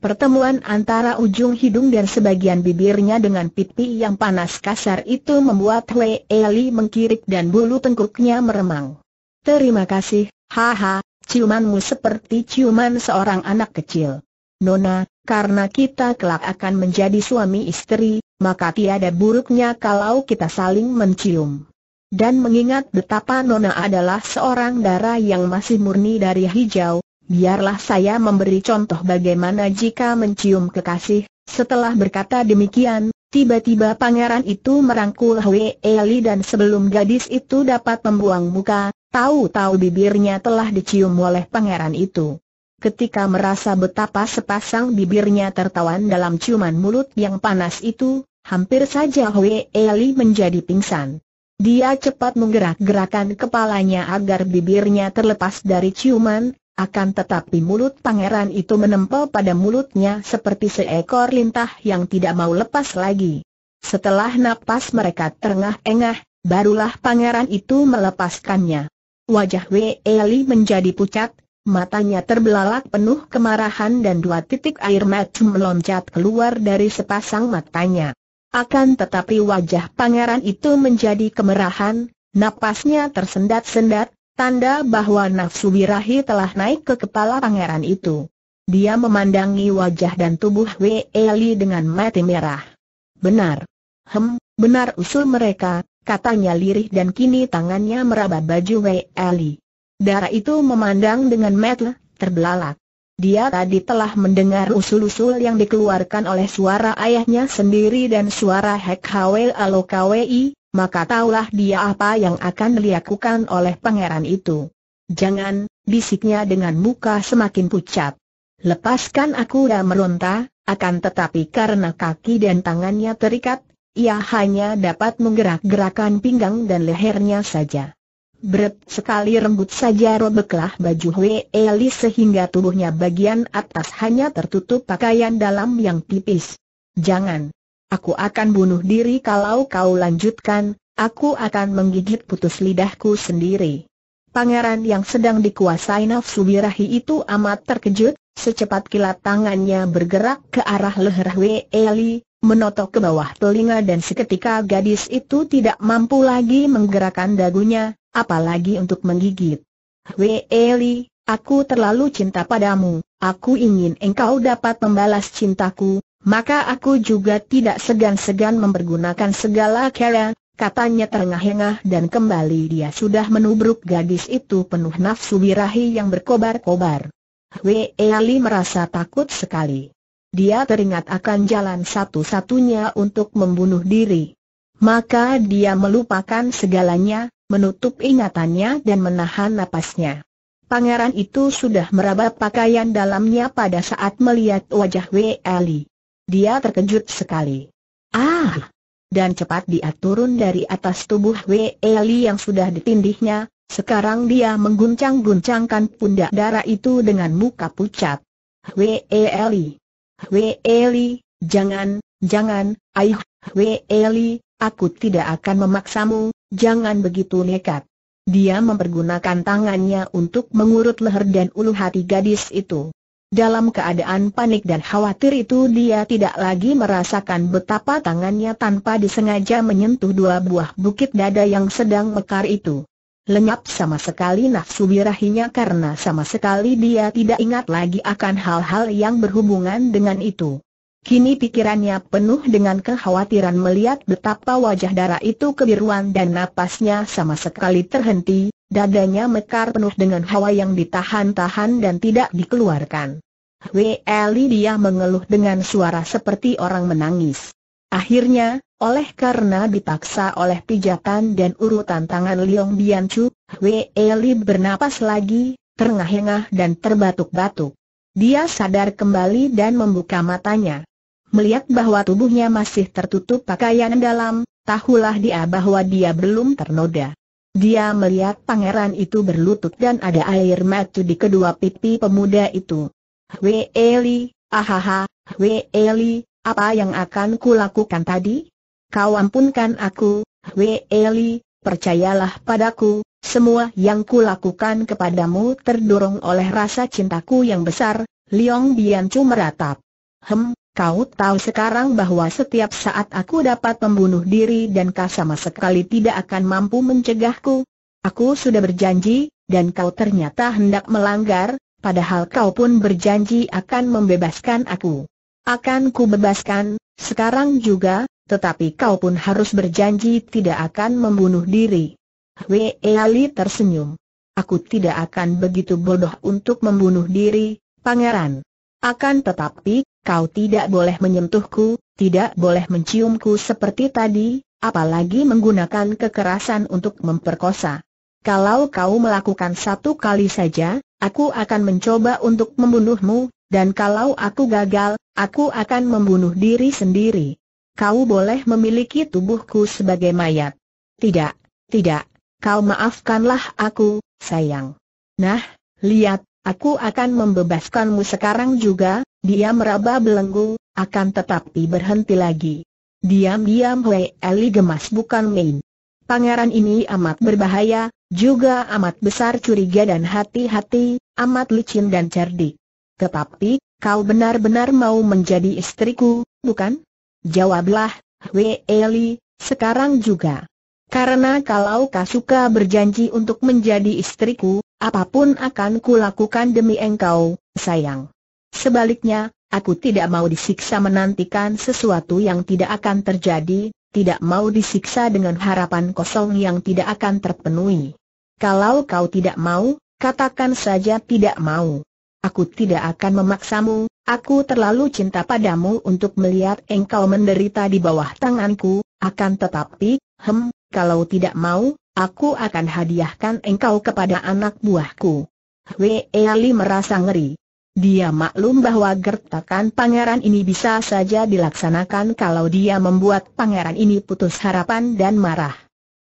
Pertemuan antara ujung hidung dan sebagian bibirnya dengan pipi yang panas kasar itu membuat Weli Eli mengkirik dan bulu tengkuknya meremang. Terima kasih, Haha, ciumanmu seperti ciuman seorang anak kecil. Nona, karena kita kelak akan menjadi suami istri, maka tiada buruknya kalau kita saling mencium. Dan mengingat betapa Nona adalah seorang darah yang masih murni dari hijau, biarlah saya memberi contoh bagaimana jika mencium kekasih. Setelah berkata demikian, tiba-tiba pangeran itu merangkul Hwee Eli dan sebelum gadis itu dapat membuang muka, Tahu-tahu bibirnya telah dicium oleh pangeran itu. Ketika merasa betapa sepasang bibirnya tertawan dalam ciuman mulut yang panas itu, hampir saja Hwee Eli menjadi pingsan. Dia cepat menggerak-gerakan kepalanya agar bibirnya terlepas dari ciuman, akan tetapi mulut pangeran itu menempel pada mulutnya seperti seekor lintah yang tidak mau lepas lagi. Setelah napas mereka terengah-engah, barulah pangeran itu melepaskannya. Wajah Wei Eli menjadi pucat, matanya terbelalak penuh kemarahan dan dua titik air mata meloncat keluar dari sepasang matanya. Akan tetapi wajah pangeran itu menjadi kemerahan, napasnya tersendat-sendat, tanda bahwa nafsu birahi telah naik ke kepala pangeran itu. Dia memandangi wajah dan tubuh Wei Eli dengan mata merah. Benar. Hem, benar usul mereka, katanya lirih dan kini tangannya meraba baju Wei Eli. Darah itu memandang dengan metel, terbelalak. Dia tadi telah mendengar usul-usul yang dikeluarkan oleh suara ayahnya sendiri dan suara Hek Alo Alokawei, maka taulah dia apa yang akan dilakukan oleh pangeran itu. Jangan, bisiknya dengan muka semakin pucat. Lepaskan aku dan ya meronta, akan tetapi karena kaki dan tangannya terikat, ia hanya dapat menggerak-gerakan pinggang dan lehernya saja. Berat sekali rembut saja robeklah baju Hui Eli sehingga tubuhnya bagian atas hanya tertutup pakaian dalam yang tipis. Jangan. Aku akan bunuh diri kalau kau lanjutkan, aku akan menggigit putus lidahku sendiri. Pangeran yang sedang dikuasai nafsu birahi itu amat terkejut, secepat kilat tangannya bergerak ke arah leher Wei Eli, menotok ke bawah telinga dan seketika gadis itu tidak mampu lagi menggerakkan dagunya, apalagi untuk menggigit. Wei Eli, aku terlalu cinta padamu, aku ingin engkau dapat membalas cintaku, maka aku juga tidak segan-segan mempergunakan segala cara, katanya terengah-engah dan kembali dia sudah menubruk gadis itu penuh nafsu birahi yang berkobar-kobar. Wei Eli merasa takut sekali dia teringat akan jalan satu-satunya untuk membunuh diri. Maka dia melupakan segalanya, menutup ingatannya dan menahan napasnya. Pangeran itu sudah meraba pakaian dalamnya pada saat melihat wajah Weli. Dia terkejut sekali. Ah! Dan cepat dia turun dari atas tubuh Weli yang sudah ditindihnya, sekarang dia mengguncang-guncangkan pundak darah itu dengan muka pucat. Weli! Weli, jangan, jangan, ayuh, Weli, aku tidak akan memaksamu, jangan begitu nekat. Dia mempergunakan tangannya untuk mengurut leher dan ulu hati gadis itu. Dalam keadaan panik dan khawatir itu dia tidak lagi merasakan betapa tangannya tanpa disengaja menyentuh dua buah bukit dada yang sedang mekar itu. Lenyap sama sekali nafsu birahinya karena sama sekali dia tidak ingat lagi akan hal-hal yang berhubungan dengan itu. Kini pikirannya penuh dengan kekhawatiran melihat betapa wajah darah itu kebiruan dan napasnya sama sekali terhenti, dadanya mekar penuh dengan hawa yang ditahan-tahan dan tidak dikeluarkan. Weli dia mengeluh dengan suara seperti orang menangis. Akhirnya, oleh karena dipaksa oleh pijatan dan urutan tangan Liong Biancu, Wei Eli bernapas lagi, terengah-engah dan terbatuk-batuk. Dia sadar kembali dan membuka matanya. Melihat bahwa tubuhnya masih tertutup pakaian dalam, tahulah dia bahwa dia belum ternoda. Dia melihat pangeran itu berlutut dan ada air mata di kedua pipi pemuda itu. Wei Eli, ahaha, Wei Eli. Apa yang akan kulakukan tadi? Kau ampunkan aku, Wei Eli, percayalah padaku, semua yang kulakukan kepadamu terdorong oleh rasa cintaku yang besar, Liong Biancu meratap. Hem, kau tahu sekarang bahwa setiap saat aku dapat membunuh diri dan kau sama sekali tidak akan mampu mencegahku. Aku sudah berjanji, dan kau ternyata hendak melanggar, padahal kau pun berjanji akan membebaskan aku. Akan ku bebaskan, sekarang juga, tetapi kau pun harus berjanji tidak akan membunuh diri. Wei Ali tersenyum. Aku tidak akan begitu bodoh untuk membunuh diri, pangeran. Akan tetapi, kau tidak boleh menyentuhku, tidak boleh menciumku seperti tadi, apalagi menggunakan kekerasan untuk memperkosa. Kalau kau melakukan satu kali saja, aku akan mencoba untuk membunuhmu, dan kalau aku gagal, aku akan membunuh diri sendiri. Kau boleh memiliki tubuhku sebagai mayat. Tidak, tidak, kau maafkanlah aku, sayang. Nah, lihat, aku akan membebaskanmu sekarang juga, dia meraba belenggu, akan tetapi berhenti lagi. Diam-diam Wei Eli gemas bukan main. Pangeran ini amat berbahaya, juga amat besar curiga dan hati-hati, amat licin dan cerdik. Tetapi, kau benar-benar mau menjadi istriku, bukan? Jawablah, Hwe Eli, sekarang juga. Karena kalau kau suka berjanji untuk menjadi istriku, apapun akan kulakukan demi engkau, sayang. Sebaliknya, aku tidak mau disiksa menantikan sesuatu yang tidak akan terjadi, tidak mau disiksa dengan harapan kosong yang tidak akan terpenuhi. Kalau kau tidak mau, katakan saja tidak mau. Aku tidak akan memaksamu, aku terlalu cinta padamu untuk melihat engkau menderita di bawah tanganku, akan tetapi, hem, kalau tidak mau, aku akan hadiahkan engkau kepada anak buahku. Wee Ali merasa ngeri. Dia maklum bahwa gertakan pangeran ini bisa saja dilaksanakan kalau dia membuat pangeran ini putus harapan dan marah.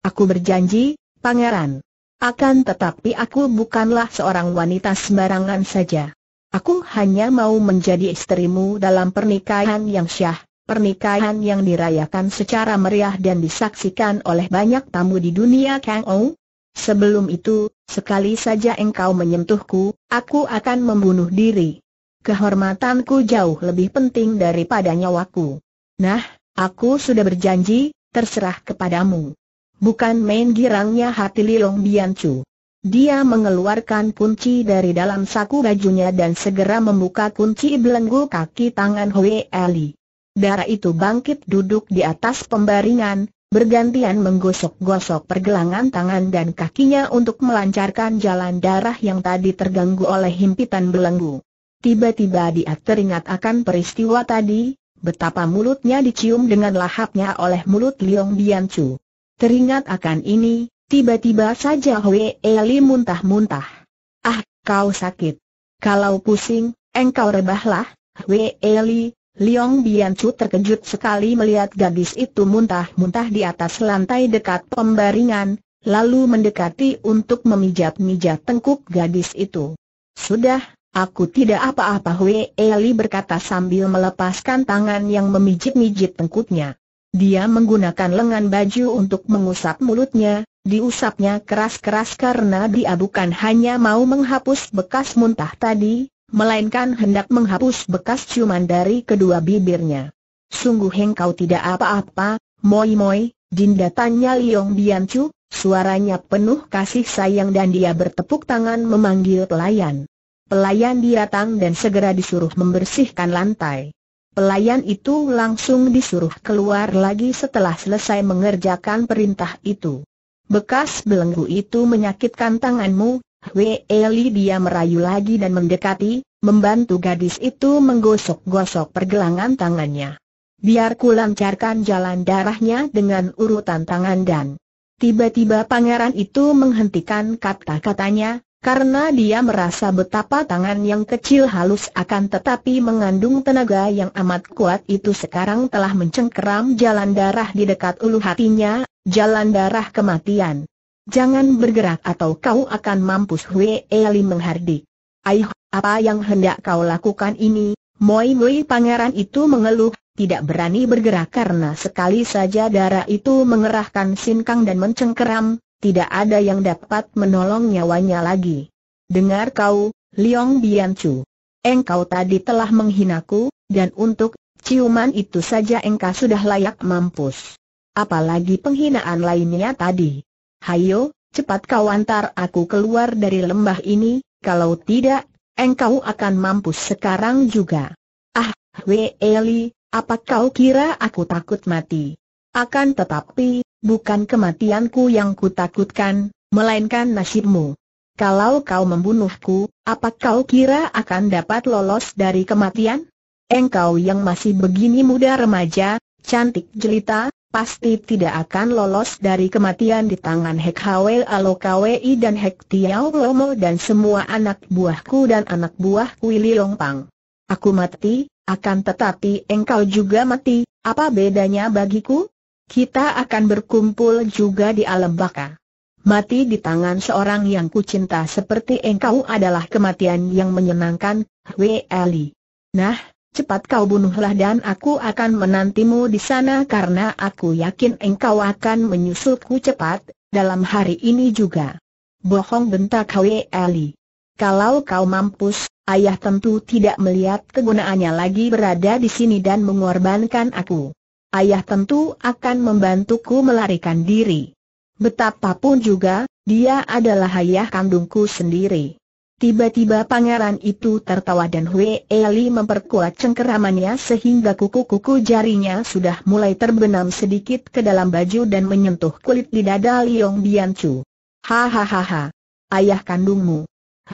Aku berjanji, pangeran. Akan tetapi aku bukanlah seorang wanita sembarangan saja. Aku hanya mau menjadi istrimu dalam pernikahan yang syah, pernikahan yang dirayakan secara meriah dan disaksikan oleh banyak tamu di dunia Kang Ou. Sebelum itu, sekali saja engkau menyentuhku, aku akan membunuh diri. Kehormatanku jauh lebih penting daripada nyawaku. Nah, aku sudah berjanji, terserah kepadamu. Bukan main girangnya hati Lilong Biancu. Dia mengeluarkan kunci dari dalam saku bajunya dan segera membuka kunci belenggu kaki tangan Hui Eli. Darah itu bangkit duduk di atas pembaringan, bergantian menggosok-gosok pergelangan tangan dan kakinya untuk melancarkan jalan darah yang tadi terganggu oleh himpitan belenggu. Tiba-tiba dia teringat akan peristiwa tadi, betapa mulutnya dicium dengan lahapnya oleh mulut Liong Biancu. Teringat akan ini, tiba-tiba saja Hwee Eli muntah-muntah. Ah, kau sakit. Kalau pusing, engkau rebahlah, Hwee Li, Liong Biancu terkejut sekali melihat gadis itu muntah-muntah di atas lantai dekat pembaringan, lalu mendekati untuk memijat-mijat tengkuk gadis itu. Sudah, aku tidak apa-apa Hwee Eli berkata sambil melepaskan tangan yang memijit-mijit tengkuknya. Dia menggunakan lengan baju untuk mengusap mulutnya, diusapnya keras-keras karena dia bukan hanya mau menghapus bekas muntah tadi, melainkan hendak menghapus bekas ciuman dari kedua bibirnya. Sungguh engkau tidak apa-apa, Moi Moi, Dinda tanya Liong Biancu, suaranya penuh kasih sayang dan dia bertepuk tangan memanggil pelayan. Pelayan datang dan segera disuruh membersihkan lantai. Pelayan itu langsung disuruh keluar lagi setelah selesai mengerjakan perintah itu. Bekas belenggu itu menyakitkan tanganmu, Wei dia merayu lagi dan mendekati, membantu gadis itu menggosok-gosok pergelangan tangannya. Biar ku lancarkan jalan darahnya dengan urutan tangan dan... Tiba-tiba pangeran itu menghentikan kata-katanya, karena dia merasa betapa tangan yang kecil halus akan tetapi mengandung tenaga yang amat kuat itu sekarang telah mencengkeram jalan darah di dekat ulu hatinya, jalan darah kematian. Jangan bergerak atau kau akan mampus Hwe Eli menghardik. Aih, apa yang hendak kau lakukan ini? Moi Moi pangeran itu mengeluh, tidak berani bergerak karena sekali saja darah itu mengerahkan sinkang dan mencengkeram, tidak ada yang dapat menolong nyawanya lagi. Dengar kau, Liong Biancu. Engkau tadi telah menghinaku, dan untuk ciuman itu saja engkau sudah layak mampus. Apalagi penghinaan lainnya tadi. Hayo, cepat kau antar aku keluar dari lembah ini, kalau tidak, engkau akan mampus sekarang juga. Ah, Wei Eli, apa kau kira aku takut mati? Akan tetapi, bukan kematianku yang kutakutkan, melainkan nasibmu. Kalau kau membunuhku, apa kau kira akan dapat lolos dari kematian? Engkau yang masih begini muda remaja, cantik jelita, pasti tidak akan lolos dari kematian di tangan Hek Hwe Alokawi dan Hek Tiao Lomo dan semua anak buahku dan anak buah Wili Longpang. Aku mati, akan tetapi engkau juga mati, apa bedanya bagiku? Kita akan berkumpul juga di alam baka. Mati di tangan seorang yang kucinta seperti engkau adalah kematian yang menyenangkan, Hui Eli. Nah, cepat kau bunuhlah dan aku akan menantimu di sana karena aku yakin engkau akan menyusulku cepat, dalam hari ini juga. Bohong bentak Hui Eli. Kalau kau mampus, ayah tentu tidak melihat kegunaannya lagi berada di sini dan mengorbankan aku ayah tentu akan membantuku melarikan diri. Betapapun juga, dia adalah ayah kandungku sendiri. Tiba-tiba pangeran itu tertawa dan Wei Eli memperkuat cengkeramannya sehingga kuku-kuku jarinya sudah mulai terbenam sedikit ke dalam baju dan menyentuh kulit di dada Liong Biancu. Hahaha, ayah kandungmu.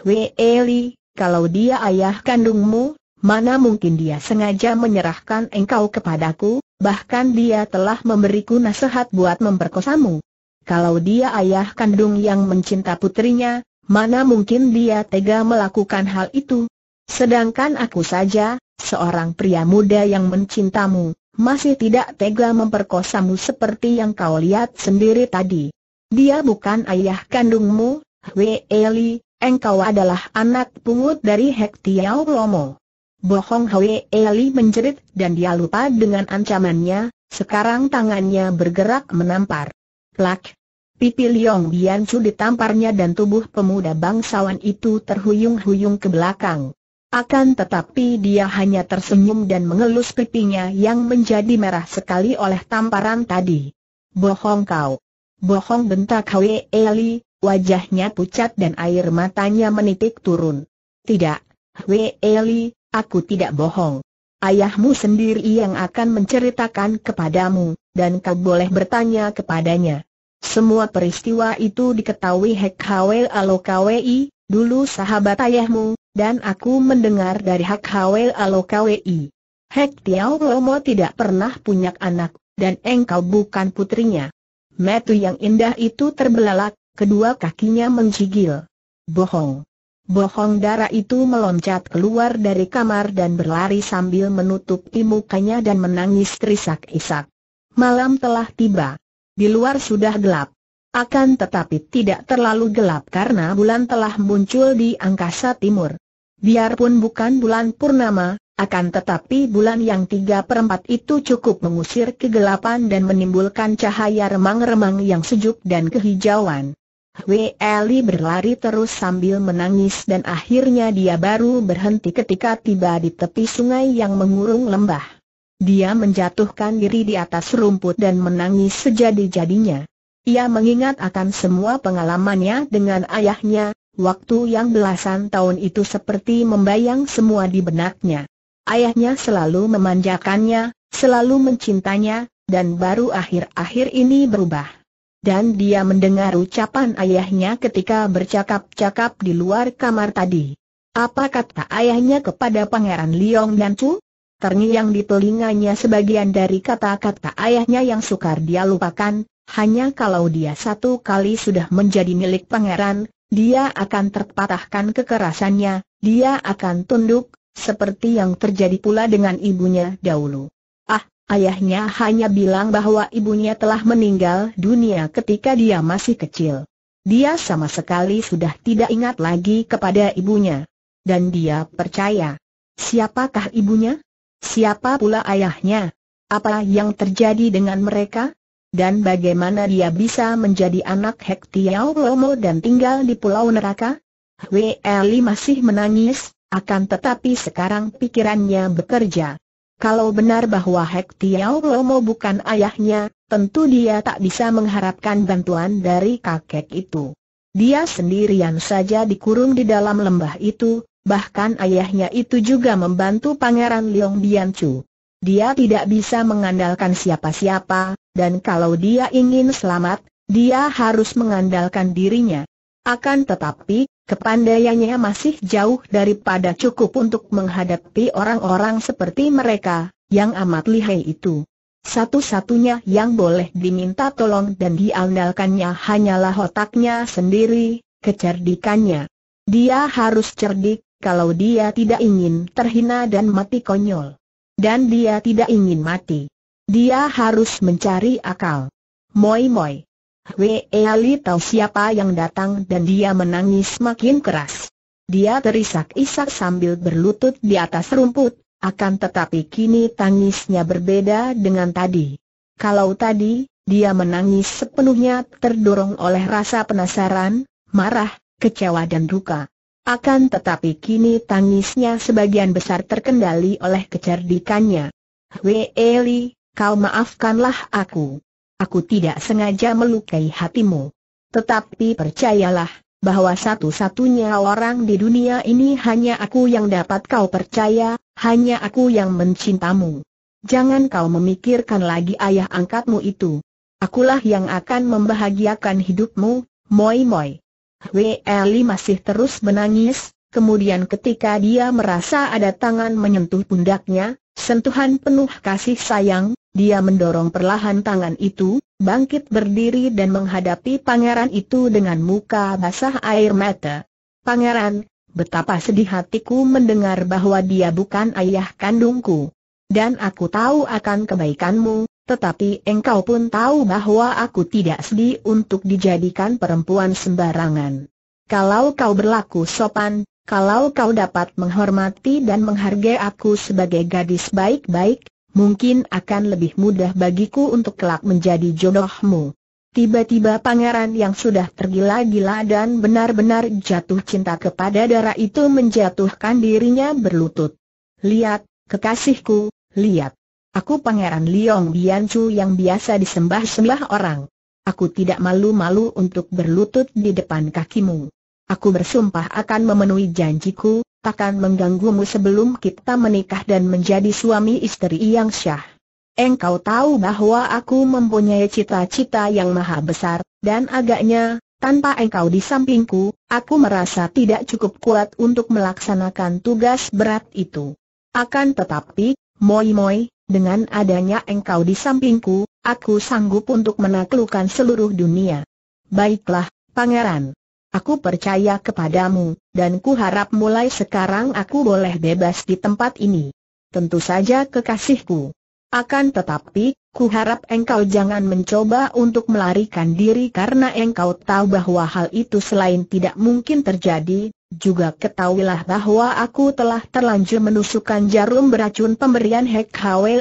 Wei Eli, kalau dia ayah kandungmu, mana mungkin dia sengaja menyerahkan engkau kepadaku? bahkan dia telah memberiku nasihat buat memperkosamu. Kalau dia ayah kandung yang mencinta putrinya, mana mungkin dia tega melakukan hal itu? Sedangkan aku saja, seorang pria muda yang mencintamu, masih tidak tega memperkosamu seperti yang kau lihat sendiri tadi. Dia bukan ayah kandungmu, Wei Eli, engkau adalah anak pungut dari Hek Lomo. Bohong Hwee Eli menjerit dan dia lupa dengan ancamannya, sekarang tangannya bergerak menampar. Plak! Pipi Bian Biancu ditamparnya dan tubuh pemuda bangsawan itu terhuyung-huyung ke belakang. Akan tetapi dia hanya tersenyum dan mengelus pipinya yang menjadi merah sekali oleh tamparan tadi. Bohong kau. Bohong bentak Hwee Eli, wajahnya pucat dan air matanya menitik turun. Tidak, Hwee Eli, Aku tidak bohong. Ayahmu sendiri yang akan menceritakan kepadamu, dan kau boleh bertanya kepadanya. Semua peristiwa itu diketahui Hek Hawel Alokawi, dulu sahabat ayahmu, dan aku mendengar dari Hek Hawel Alokawi. Hek Tiao Romo tidak pernah punya anak, dan engkau bukan putrinya. Metu yang indah itu terbelalak, kedua kakinya menjigil. Bohong. Bohong darah itu meloncat keluar dari kamar dan berlari sambil menutupi mukanya dan menangis terisak-isak. Malam telah tiba. Di luar sudah gelap. Akan tetapi tidak terlalu gelap karena bulan telah muncul di angkasa timur. Biarpun bukan bulan purnama, akan tetapi bulan yang tiga perempat itu cukup mengusir kegelapan dan menimbulkan cahaya remang-remang yang sejuk dan kehijauan. Hui Eli berlari terus sambil menangis dan akhirnya dia baru berhenti ketika tiba di tepi sungai yang mengurung lembah. Dia menjatuhkan diri di atas rumput dan menangis sejadi-jadinya. Ia mengingat akan semua pengalamannya dengan ayahnya, waktu yang belasan tahun itu seperti membayang semua di benaknya. Ayahnya selalu memanjakannya, selalu mencintanya, dan baru akhir-akhir ini berubah dan dia mendengar ucapan ayahnya ketika bercakap-cakap di luar kamar tadi. Apa kata ayahnya kepada Pangeran Liong dan Chu? Terngiang di telinganya sebagian dari kata-kata ayahnya yang sukar dia lupakan, hanya kalau dia satu kali sudah menjadi milik pangeran, dia akan terpatahkan kekerasannya, dia akan tunduk, seperti yang terjadi pula dengan ibunya dahulu. Ah, Ayahnya hanya bilang bahwa ibunya telah meninggal dunia ketika dia masih kecil. Dia sama sekali sudah tidak ingat lagi kepada ibunya. Dan dia percaya. Siapakah ibunya? Siapa pula ayahnya? Apa yang terjadi dengan mereka? Dan bagaimana dia bisa menjadi anak Hek Romo Lomo dan tinggal di Pulau Neraka? Hwee Li masih menangis, akan tetapi sekarang pikirannya bekerja. Kalau benar bahwa Hek Tiao Lomo bukan ayahnya, tentu dia tak bisa mengharapkan bantuan dari kakek itu. Dia sendirian saja dikurung di dalam lembah itu, bahkan ayahnya itu juga membantu Pangeran Liong Chu. Dia tidak bisa mengandalkan siapa-siapa, dan kalau dia ingin selamat, dia harus mengandalkan dirinya. Akan tetapi, Kepandaiannya masih jauh daripada cukup untuk menghadapi orang-orang seperti mereka, yang amat lihai itu. Satu-satunya yang boleh diminta tolong dan diandalkannya hanyalah otaknya sendiri, kecerdikannya. Dia harus cerdik, kalau dia tidak ingin terhina dan mati konyol. Dan dia tidak ingin mati. Dia harus mencari akal. Moi-moi. Hwee Ali tahu siapa yang datang dan dia menangis makin keras. Dia terisak-isak sambil berlutut di atas rumput, akan tetapi kini tangisnya berbeda dengan tadi. Kalau tadi, dia menangis sepenuhnya terdorong oleh rasa penasaran, marah, kecewa dan duka. Akan tetapi kini tangisnya sebagian besar terkendali oleh kecerdikannya. Hwee Ali, kau maafkanlah aku. Aku tidak sengaja melukai hatimu. Tetapi percayalah, bahwa satu-satunya orang di dunia ini hanya aku yang dapat kau percaya, hanya aku yang mencintamu. Jangan kau memikirkan lagi ayah angkatmu itu. Akulah yang akan membahagiakan hidupmu, moi moi. Eli masih terus menangis, kemudian ketika dia merasa ada tangan menyentuh pundaknya, sentuhan penuh kasih sayang, dia mendorong perlahan tangan itu, bangkit berdiri dan menghadapi pangeran itu dengan muka basah air mata. Pangeran, betapa sedih hatiku mendengar bahwa dia bukan ayah kandungku. Dan aku tahu akan kebaikanmu, tetapi engkau pun tahu bahwa aku tidak sedih untuk dijadikan perempuan sembarangan. Kalau kau berlaku sopan, kalau kau dapat menghormati dan menghargai aku sebagai gadis baik-baik, mungkin akan lebih mudah bagiku untuk kelak menjadi jodohmu. Tiba-tiba pangeran yang sudah tergila-gila dan benar-benar jatuh cinta kepada darah itu menjatuhkan dirinya berlutut. Lihat, kekasihku, lihat. Aku pangeran Liong Biancu yang biasa disembah-sembah orang. Aku tidak malu-malu untuk berlutut di depan kakimu. Aku bersumpah akan memenuhi janjiku, takkan mengganggumu sebelum kita menikah dan menjadi suami istri yang syah. Engkau tahu bahwa aku mempunyai cita-cita yang maha besar, dan agaknya, tanpa engkau di sampingku, aku merasa tidak cukup kuat untuk melaksanakan tugas berat itu. Akan tetapi, Moi Moi, dengan adanya engkau di sampingku, aku sanggup untuk menaklukkan seluruh dunia. Baiklah, pangeran. Aku percaya kepadamu, dan ku harap mulai sekarang aku boleh bebas di tempat ini. Tentu saja kekasihku. Akan tetapi, ku harap engkau jangan mencoba untuk melarikan diri karena engkau tahu bahwa hal itu selain tidak mungkin terjadi, juga ketahuilah bahwa aku telah terlanjur menusukkan jarum beracun pemberian Hek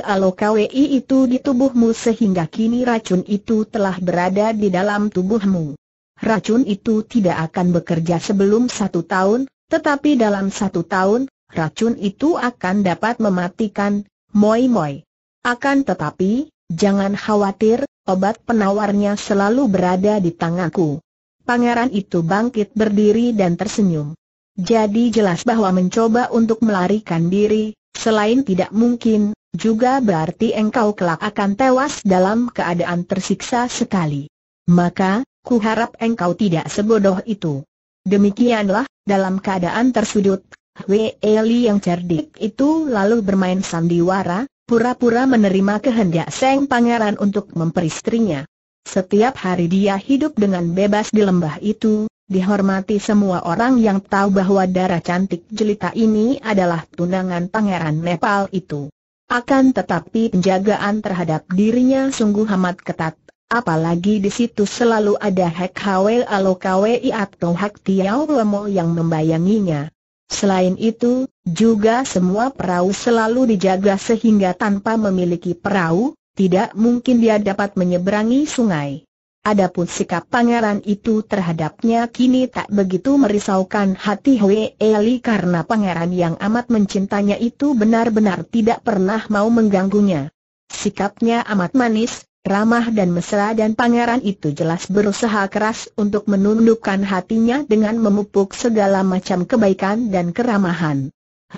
Alo itu di tubuhmu sehingga kini racun itu telah berada di dalam tubuhmu racun itu tidak akan bekerja sebelum satu tahun, tetapi dalam satu tahun, racun itu akan dapat mematikan, moi-moi. Akan tetapi, jangan khawatir, obat penawarnya selalu berada di tanganku. Pangeran itu bangkit berdiri dan tersenyum. Jadi jelas bahwa mencoba untuk melarikan diri, selain tidak mungkin, juga berarti engkau kelak akan tewas dalam keadaan tersiksa sekali. Maka, Ku harap engkau tidak sebodoh itu. Demikianlah, dalam keadaan tersudut, Wei Li yang cerdik itu lalu bermain sandiwara, pura-pura menerima kehendak Seng Pangeran untuk memperistrinya. Setiap hari dia hidup dengan bebas di lembah itu, dihormati semua orang yang tahu bahwa darah cantik jelita ini adalah tunangan Pangeran Nepal itu. Akan tetapi penjagaan terhadap dirinya sungguh amat ketat. Apalagi di situ selalu ada Hek Hwe Alokwe atau Hek Tiao Lemo yang membayanginya. Selain itu, juga semua perahu selalu dijaga sehingga tanpa memiliki perahu, tidak mungkin dia dapat menyeberangi sungai. Adapun sikap pangeran itu terhadapnya kini tak begitu merisaukan hati Hwe Eli karena pangeran yang amat mencintanya itu benar-benar tidak pernah mau mengganggunya. Sikapnya amat manis, Ramah dan mesra dan pangeran itu jelas berusaha keras untuk menundukkan hatinya dengan memupuk segala macam kebaikan dan keramahan.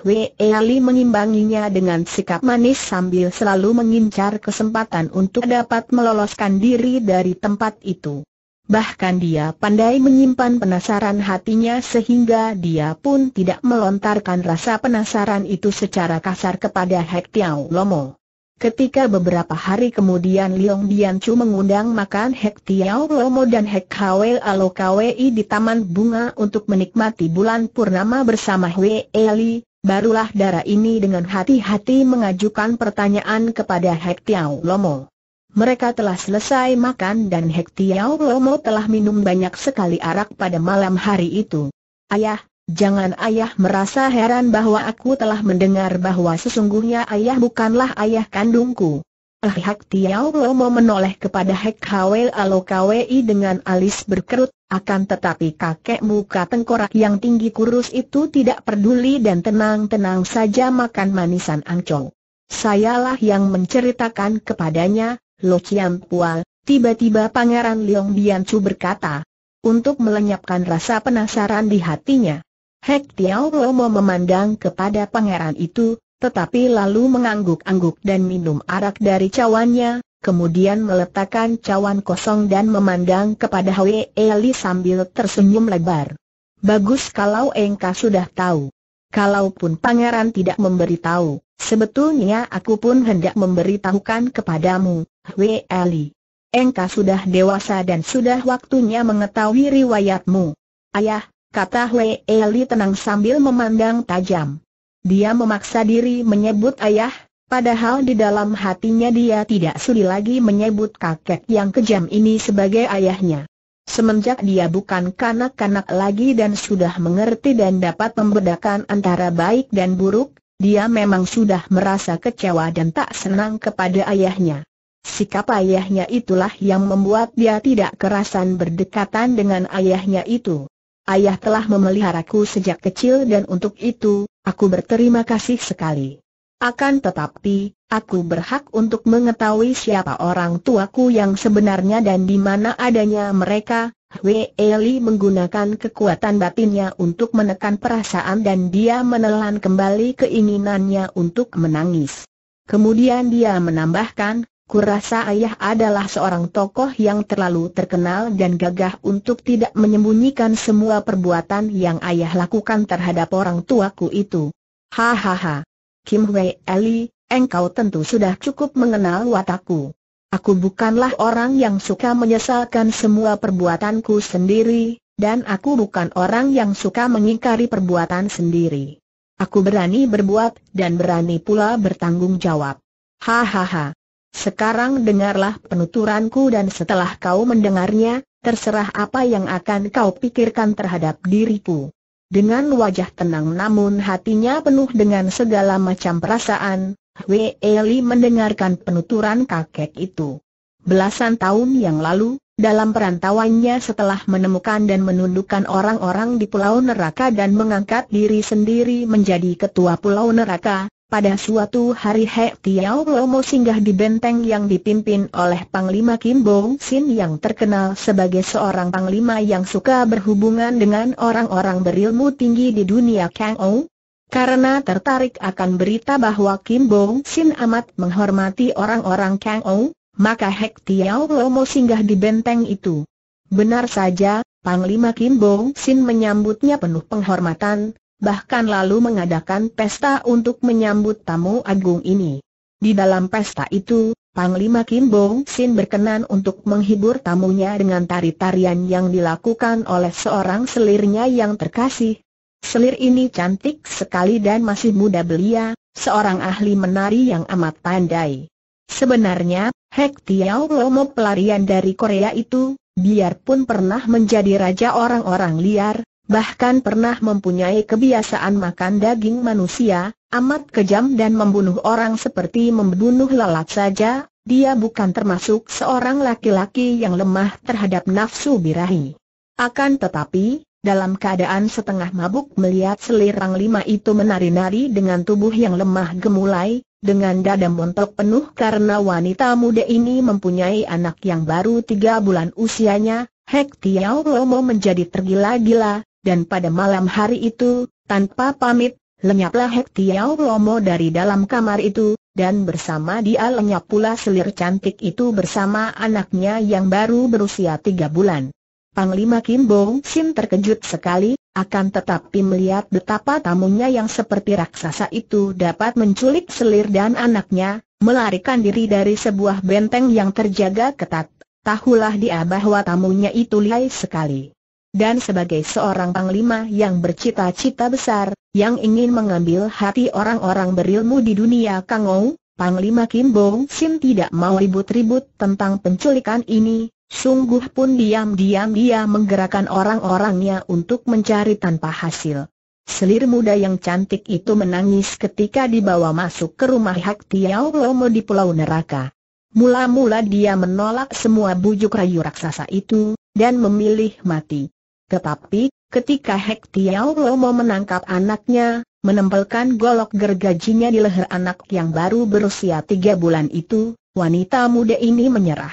Hwee Ali mengimbanginya dengan sikap manis sambil selalu mengincar kesempatan untuk dapat meloloskan diri dari tempat itu. Bahkan dia pandai menyimpan penasaran hatinya sehingga dia pun tidak melontarkan rasa penasaran itu secara kasar kepada Hek Tiao Lomo. Ketika beberapa hari kemudian Liong Chu mengundang makan Hek Tiao Lomo dan Hek Hwe Alo di Taman Bunga untuk menikmati bulan purnama bersama Hwe Eli, barulah darah ini dengan hati-hati mengajukan pertanyaan kepada Hek Tiao Lomo. Mereka telah selesai makan dan Hek Tiao Lomo telah minum banyak sekali arak pada malam hari itu. Ayah, Jangan ayah merasa heran bahwa aku telah mendengar bahwa sesungguhnya ayah bukanlah ayah kandungku. Ah Hak Tiau Lomo menoleh kepada Hek Hwe Alo Kwi dengan alis berkerut, akan tetapi kakek muka tengkorak yang tinggi kurus itu tidak peduli dan tenang-tenang saja makan manisan angcong. Sayalah yang menceritakan kepadanya, Lo Chiam Pual, tiba-tiba Pangeran Leong Bian Chu berkata, untuk melenyapkan rasa penasaran di hatinya. Hek Tiao Romo memandang kepada pangeran itu, tetapi lalu mengangguk-angguk dan minum arak dari cawannya, kemudian meletakkan cawan kosong dan memandang kepada Hwee Eli sambil tersenyum lebar. Bagus kalau engkau sudah tahu. Kalaupun pangeran tidak memberitahu, sebetulnya aku pun hendak memberitahukan kepadamu, Hwee Eli. Engkau sudah dewasa dan sudah waktunya mengetahui riwayatmu. Ayah, kata Hwe Eli tenang sambil memandang tajam. Dia memaksa diri menyebut ayah, padahal di dalam hatinya dia tidak sudi lagi menyebut kakek yang kejam ini sebagai ayahnya. Semenjak dia bukan kanak-kanak lagi dan sudah mengerti dan dapat membedakan antara baik dan buruk, dia memang sudah merasa kecewa dan tak senang kepada ayahnya. Sikap ayahnya itulah yang membuat dia tidak kerasan berdekatan dengan ayahnya itu. Ayah telah memeliharaku sejak kecil dan untuk itu, aku berterima kasih sekali. Akan tetapi, aku berhak untuk mengetahui siapa orang tuaku yang sebenarnya dan di mana adanya mereka. Wei Eli menggunakan kekuatan batinnya untuk menekan perasaan dan dia menelan kembali keinginannya untuk menangis. Kemudian dia menambahkan, Kurasa ayah adalah seorang tokoh yang terlalu terkenal dan gagah untuk tidak menyembunyikan semua perbuatan yang ayah lakukan terhadap orang tuaku itu. Hahaha. Kim Wei Ali, engkau tentu sudah cukup mengenal watakku. Aku bukanlah orang yang suka menyesalkan semua perbuatanku sendiri, dan aku bukan orang yang suka mengingkari perbuatan sendiri. Aku berani berbuat, dan berani pula bertanggung jawab. Hahaha. Sekarang dengarlah penuturanku dan setelah kau mendengarnya, terserah apa yang akan kau pikirkan terhadap diriku. Dengan wajah tenang namun hatinya penuh dengan segala macam perasaan, Wei Eli mendengarkan penuturan kakek itu. Belasan tahun yang lalu, dalam perantauannya setelah menemukan dan menundukkan orang-orang di Pulau Neraka dan mengangkat diri sendiri menjadi ketua Pulau Neraka, pada suatu hari He Tiao Lomo singgah di benteng yang dipimpin oleh Panglima Kim Bong Sin yang terkenal sebagai seorang panglima yang suka berhubungan dengan orang-orang berilmu tinggi di dunia Kang Ou. Karena tertarik akan berita bahwa Kim Bong Sin amat menghormati orang-orang Kang Ou, maka He Tiao Lomo singgah di benteng itu. Benar saja, Panglima Kim Bong Sin menyambutnya penuh penghormatan, bahkan lalu mengadakan pesta untuk menyambut tamu agung ini. Di dalam pesta itu, Panglima Kim Bong Sin berkenan untuk menghibur tamunya dengan tari-tarian yang dilakukan oleh seorang selirnya yang terkasih. Selir ini cantik sekali dan masih muda belia, seorang ahli menari yang amat pandai. Sebenarnya, Hek Tiao Lomo pelarian dari Korea itu, biarpun pernah menjadi raja orang-orang liar, bahkan pernah mempunyai kebiasaan makan daging manusia, amat kejam dan membunuh orang seperti membunuh lalat saja, dia bukan termasuk seorang laki-laki yang lemah terhadap nafsu birahi. Akan tetapi, dalam keadaan setengah mabuk melihat selirang lima itu menari-nari dengan tubuh yang lemah gemulai, dengan dada montok penuh karena wanita muda ini mempunyai anak yang baru tiga bulan usianya, Hek Tiao Lomo menjadi tergila-gila, dan pada malam hari itu, tanpa pamit, lenyaplah Hek Tiau Lomo dari dalam kamar itu, dan bersama dia lenyap pula selir cantik itu bersama anaknya yang baru berusia tiga bulan. Panglima Kim Bong Sim terkejut sekali, akan tetapi melihat betapa tamunya yang seperti raksasa itu dapat menculik selir dan anaknya, melarikan diri dari sebuah benteng yang terjaga ketat. Tahulah dia bahwa tamunya itu lihai sekali dan sebagai seorang panglima yang bercita-cita besar, yang ingin mengambil hati orang-orang berilmu di dunia Kangou, Panglima Kim Bong Sim tidak mau ribut-ribut tentang penculikan ini, sungguh pun diam-diam dia menggerakkan orang-orangnya untuk mencari tanpa hasil. Selir muda yang cantik itu menangis ketika dibawa masuk ke rumah Hak Tiao Lomo di Pulau Neraka. Mula-mula dia menolak semua bujuk rayu raksasa itu, dan memilih mati. Tetapi, ketika Hek Tiao Lomo menangkap anaknya, menempelkan golok gergajinya di leher anak yang baru berusia tiga bulan itu, wanita muda ini menyerah.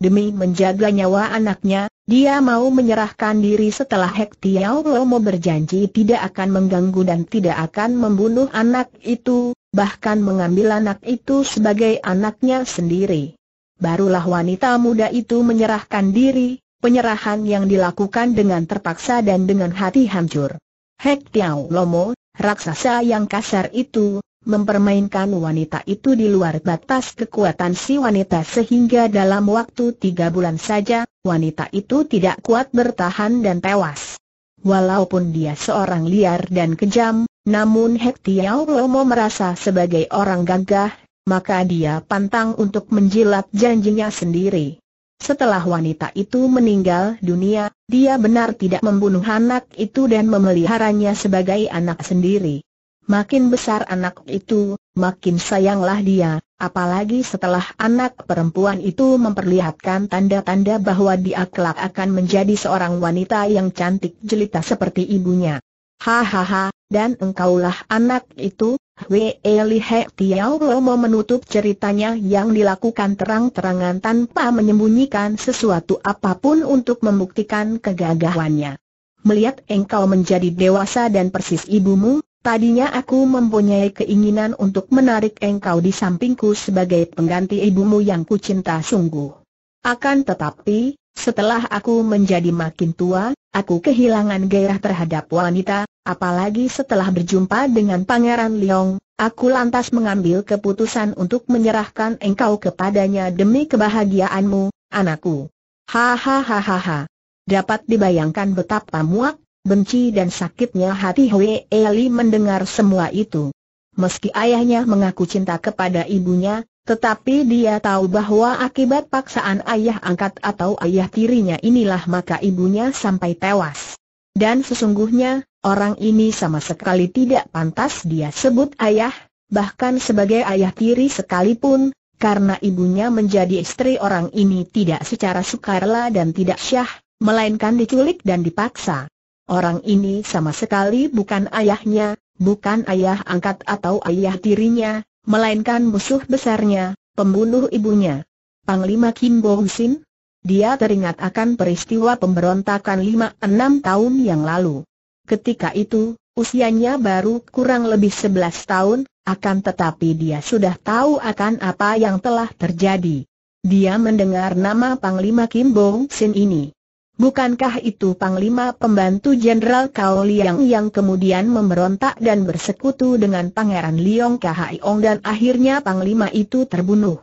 Demi menjaga nyawa anaknya, dia mau menyerahkan diri setelah Hek Tiao Lomo berjanji tidak akan mengganggu dan tidak akan membunuh anak itu, bahkan mengambil anak itu sebagai anaknya sendiri. Barulah wanita muda itu menyerahkan diri, penyerahan yang dilakukan dengan terpaksa dan dengan hati hancur. Hek Tiao Lomo, raksasa yang kasar itu, mempermainkan wanita itu di luar batas kekuatan si wanita sehingga dalam waktu tiga bulan saja, wanita itu tidak kuat bertahan dan tewas. Walaupun dia seorang liar dan kejam, namun Hek Tiao Lomo merasa sebagai orang gagah, maka dia pantang untuk menjilat janjinya sendiri. Setelah wanita itu meninggal dunia, dia benar tidak membunuh anak itu dan memeliharanya sebagai anak sendiri. Makin besar anak itu, makin sayanglah dia, apalagi setelah anak perempuan itu memperlihatkan tanda-tanda bahwa dia kelak akan menjadi seorang wanita yang cantik jelita seperti ibunya. Hahaha, dan engkaulah anak itu, Wei Li He Tiao Lomo menutup ceritanya yang dilakukan terang-terangan tanpa menyembunyikan sesuatu apapun untuk membuktikan kegagahannya. Melihat engkau menjadi dewasa dan persis ibumu, tadinya aku mempunyai keinginan untuk menarik engkau di sampingku sebagai pengganti ibumu yang kucinta sungguh. Akan tetapi, setelah aku menjadi makin tua, aku kehilangan gairah terhadap wanita, apalagi setelah berjumpa dengan Pangeran Liong, aku lantas mengambil keputusan untuk menyerahkan engkau kepadanya demi kebahagiaanmu, anakku. Hahaha. Dapat dibayangkan betapa muak, benci dan sakitnya hati Hwe Eli mendengar semua itu. Meski ayahnya mengaku cinta kepada ibunya, tetapi dia tahu bahwa akibat paksaan ayah angkat atau ayah tirinya inilah maka ibunya sampai tewas. Dan sesungguhnya, orang ini sama sekali tidak pantas dia sebut ayah, bahkan sebagai ayah tiri sekalipun, karena ibunya menjadi istri orang ini tidak secara sukarela dan tidak syah, melainkan diculik dan dipaksa. Orang ini sama sekali bukan ayahnya, bukan ayah angkat atau ayah tirinya, melainkan musuh besarnya, pembunuh ibunya. Panglima Kim Bo Sin? Dia teringat akan peristiwa pemberontakan lima enam tahun yang lalu. Ketika itu, usianya baru kurang lebih sebelas tahun, akan tetapi dia sudah tahu akan apa yang telah terjadi. Dia mendengar nama Panglima Kim Bo Sin ini. Bukankah itu Panglima Pembantu Jenderal Kao Liang yang kemudian memberontak dan bersekutu dengan Pangeran Liong Kahaiong dan akhirnya Panglima itu terbunuh?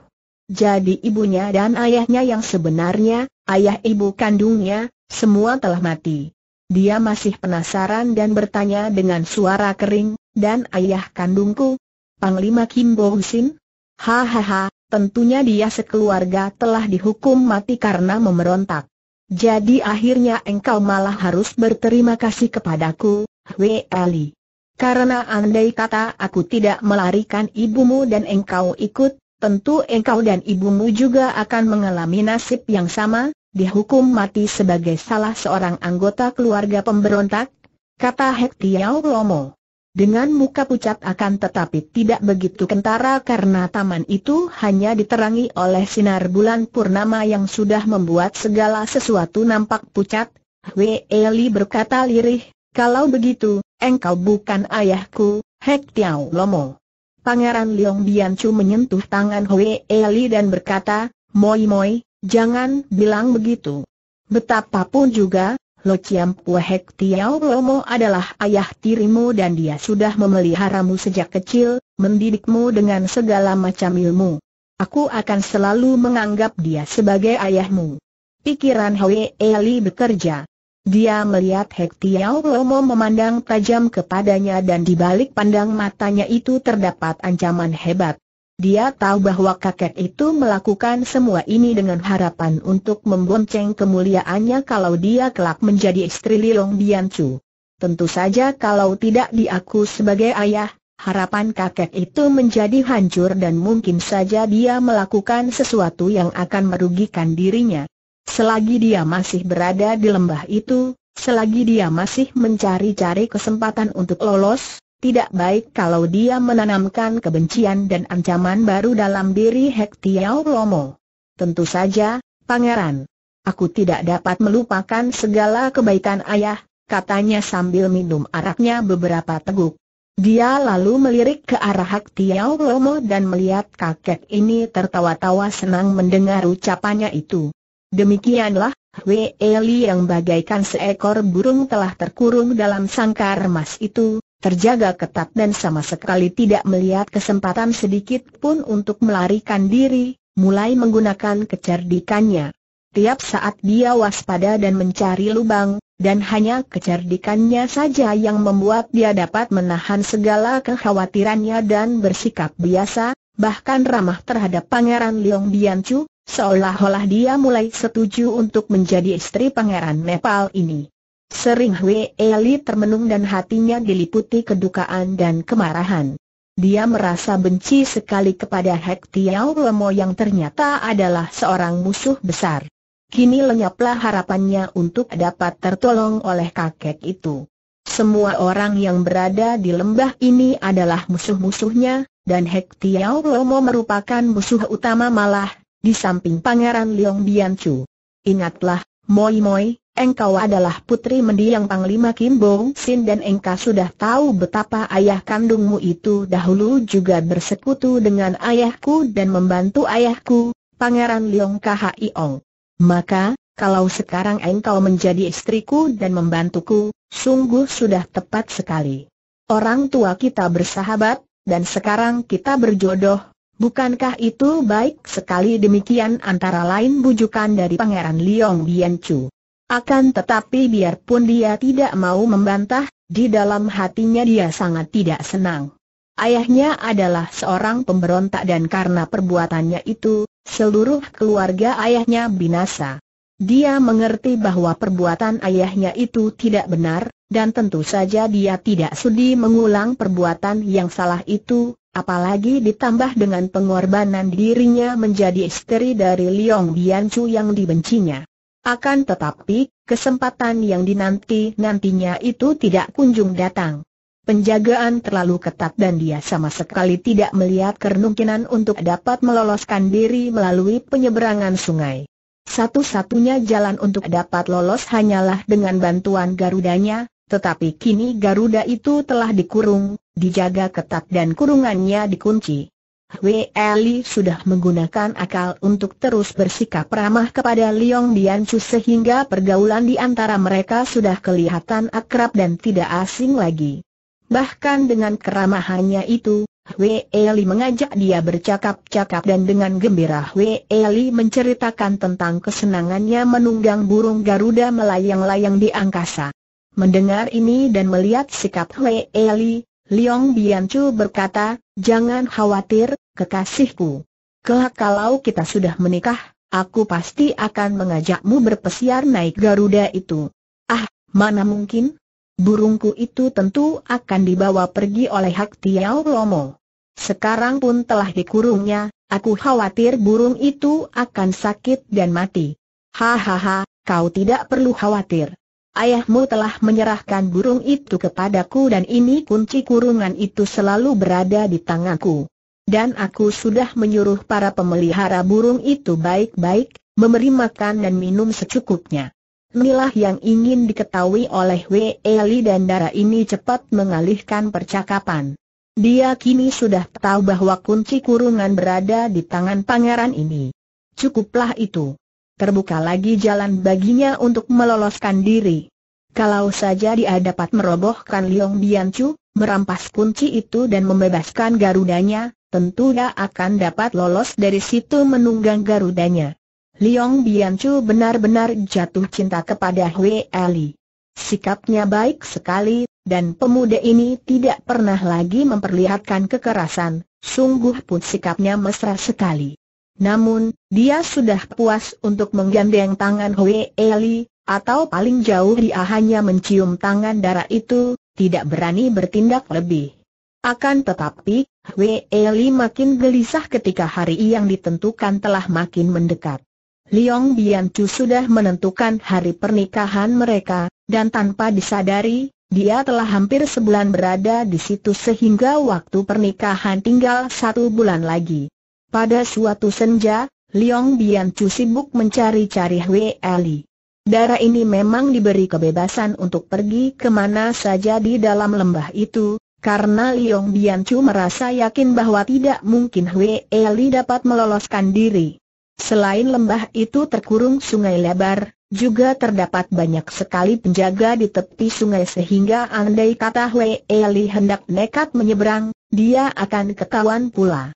Jadi ibunya dan ayahnya yang sebenarnya, ayah ibu kandungnya, semua telah mati. Dia masih penasaran dan bertanya dengan suara kering, dan ayah kandungku? Panglima Kim Bo Husin? Hahaha, tentunya dia sekeluarga telah dihukum mati karena memberontak. Jadi akhirnya engkau malah harus berterima kasih kepadaku, Hui Ali. Karena andai kata aku tidak melarikan ibumu dan engkau ikut, tentu engkau dan ibumu juga akan mengalami nasib yang sama, dihukum mati sebagai salah seorang anggota keluarga pemberontak, kata Hek Romo. Lomo dengan muka pucat akan tetapi tidak begitu kentara karena taman itu hanya diterangi oleh sinar bulan purnama yang sudah membuat segala sesuatu nampak pucat. Wei Eli berkata lirih, kalau begitu, engkau bukan ayahku, Hek Tiao Lomo. Pangeran Liong Biancu menyentuh tangan Wei Eli dan berkata, Moi Moi, jangan bilang begitu. Betapapun juga, Lo Chiam Pue Hek Tiao Lomo adalah ayah tirimu dan dia sudah memeliharamu sejak kecil, mendidikmu dengan segala macam ilmu. Aku akan selalu menganggap dia sebagai ayahmu. Pikiran Hoi Eli bekerja. Dia melihat Hek Tiao Lomo memandang tajam kepadanya dan di balik pandang matanya itu terdapat ancaman hebat. Dia tahu bahwa kakek itu melakukan semua ini dengan harapan untuk membonceng kemuliaannya kalau dia kelak menjadi istri Lilong Biancu. Tentu saja kalau tidak diaku sebagai ayah, Harapan kakek itu menjadi hancur dan mungkin saja dia melakukan sesuatu yang akan merugikan dirinya. Selagi dia masih berada di lembah itu, selagi dia masih mencari-cari kesempatan untuk lolos, tidak baik kalau dia menanamkan kebencian dan ancaman baru dalam diri Hek Lomo. Tentu saja, Pangeran. Aku tidak dapat melupakan segala kebaikan ayah, katanya sambil minum araknya beberapa teguk. Dia lalu melirik ke arah Hek Lomo dan melihat kakek ini tertawa-tawa senang mendengar ucapannya itu. Demikianlah, Wei Li yang bagaikan seekor burung telah terkurung dalam sangkar emas itu, terjaga ketat dan sama sekali tidak melihat kesempatan sedikit pun untuk melarikan diri, mulai menggunakan kecerdikannya. Tiap saat dia waspada dan mencari lubang, dan hanya kecerdikannya saja yang membuat dia dapat menahan segala kekhawatirannya dan bersikap biasa, bahkan ramah terhadap Pangeran Leong Biancu, seolah-olah dia mulai setuju untuk menjadi istri Pangeran Nepal ini. Sering Hui Eli termenung dan hatinya diliputi kedukaan dan kemarahan. Dia merasa benci sekali kepada Hek Tiao Lemo yang ternyata adalah seorang musuh besar. Kini lenyaplah harapannya untuk dapat tertolong oleh kakek itu. Semua orang yang berada di lembah ini adalah musuh-musuhnya, dan Hek Tiao Lomo merupakan musuh utama malah, di samping Pangeran Leong Biancu. Ingatlah, Moi Moi, Engkau adalah putri mendiang Panglima Kim Bong Sin dan engkau sudah tahu betapa ayah kandungmu itu dahulu juga bersekutu dengan ayahku dan membantu ayahku, Pangeran Leong Ong. Maka, kalau sekarang engkau menjadi istriku dan membantuku, sungguh sudah tepat sekali. Orang tua kita bersahabat, dan sekarang kita berjodoh, bukankah itu baik sekali demikian antara lain bujukan dari Pangeran Leong Chu. Akan tetapi biarpun dia tidak mau membantah, di dalam hatinya dia sangat tidak senang. Ayahnya adalah seorang pemberontak dan karena perbuatannya itu, seluruh keluarga ayahnya binasa. Dia mengerti bahwa perbuatan ayahnya itu tidak benar, dan tentu saja dia tidak sudi mengulang perbuatan yang salah itu, apalagi ditambah dengan pengorbanan dirinya menjadi istri dari Liong Biancu yang dibencinya. Akan tetapi, kesempatan yang dinanti-nantinya itu tidak kunjung datang. Penjagaan terlalu ketat dan dia sama sekali tidak melihat kemungkinan untuk dapat meloloskan diri melalui penyeberangan sungai. Satu-satunya jalan untuk dapat lolos hanyalah dengan bantuan garudanya, tetapi kini garuda itu telah dikurung, dijaga ketat dan kurungannya dikunci. Hui Eli sudah menggunakan akal untuk terus bersikap ramah kepada Liong Diancu sehingga pergaulan di antara mereka sudah kelihatan akrab dan tidak asing lagi. Bahkan dengan keramahannya itu, Hui Eli mengajak dia bercakap-cakap dan dengan gembira Hui Eli menceritakan tentang kesenangannya menunggang burung Garuda melayang-layang di angkasa. Mendengar ini dan melihat sikap Hui Eli, Liong Biancu berkata, Jangan khawatir, kekasihku. Kelak kalau kita sudah menikah, aku pasti akan mengajakmu berpesiar naik Garuda itu. Ah, mana mungkin? Burungku itu tentu akan dibawa pergi oleh Hak Tiao Lomo. Sekarang pun telah dikurungnya, aku khawatir burung itu akan sakit dan mati. Hahaha, kau tidak perlu khawatir. Ayahmu telah menyerahkan burung itu kepadaku dan ini kunci kurungan itu selalu berada di tanganku. Dan aku sudah menyuruh para pemelihara burung itu baik-baik, memberi makan dan minum secukupnya. Inilah yang ingin diketahui oleh W. Eli dan Dara ini cepat mengalihkan percakapan. Dia kini sudah tahu bahwa kunci kurungan berada di tangan pangeran ini. Cukuplah itu terbuka lagi jalan baginya untuk meloloskan diri. Kalau saja dia dapat merobohkan Liong Biancu, merampas kunci itu dan membebaskan garudanya, tentu dia akan dapat lolos dari situ menunggang garudanya. Liong Biancu benar-benar jatuh cinta kepada Hui Ali. Sikapnya baik sekali, dan pemuda ini tidak pernah lagi memperlihatkan kekerasan, sungguh pun sikapnya mesra sekali. Namun, dia sudah puas untuk menggandeng tangan Hwee Eli, atau paling jauh dia hanya mencium tangan darah itu, tidak berani bertindak lebih. Akan tetapi, Hwee Eli makin gelisah ketika hari yang ditentukan telah makin mendekat. Liong Biancu sudah menentukan hari pernikahan mereka, dan tanpa disadari, dia telah hampir sebulan berada di situ sehingga waktu pernikahan tinggal satu bulan lagi. Pada suatu senja, Liong Biancu sibuk mencari-cari Hui Eli. Darah ini memang diberi kebebasan untuk pergi kemana saja di dalam lembah itu, karena Liong Biancu merasa yakin bahwa tidak mungkin Hui Eli dapat meloloskan diri. Selain lembah itu terkurung sungai lebar, juga terdapat banyak sekali penjaga di tepi sungai sehingga andai kata Hui Eli hendak nekat menyeberang, dia akan ketahuan pula.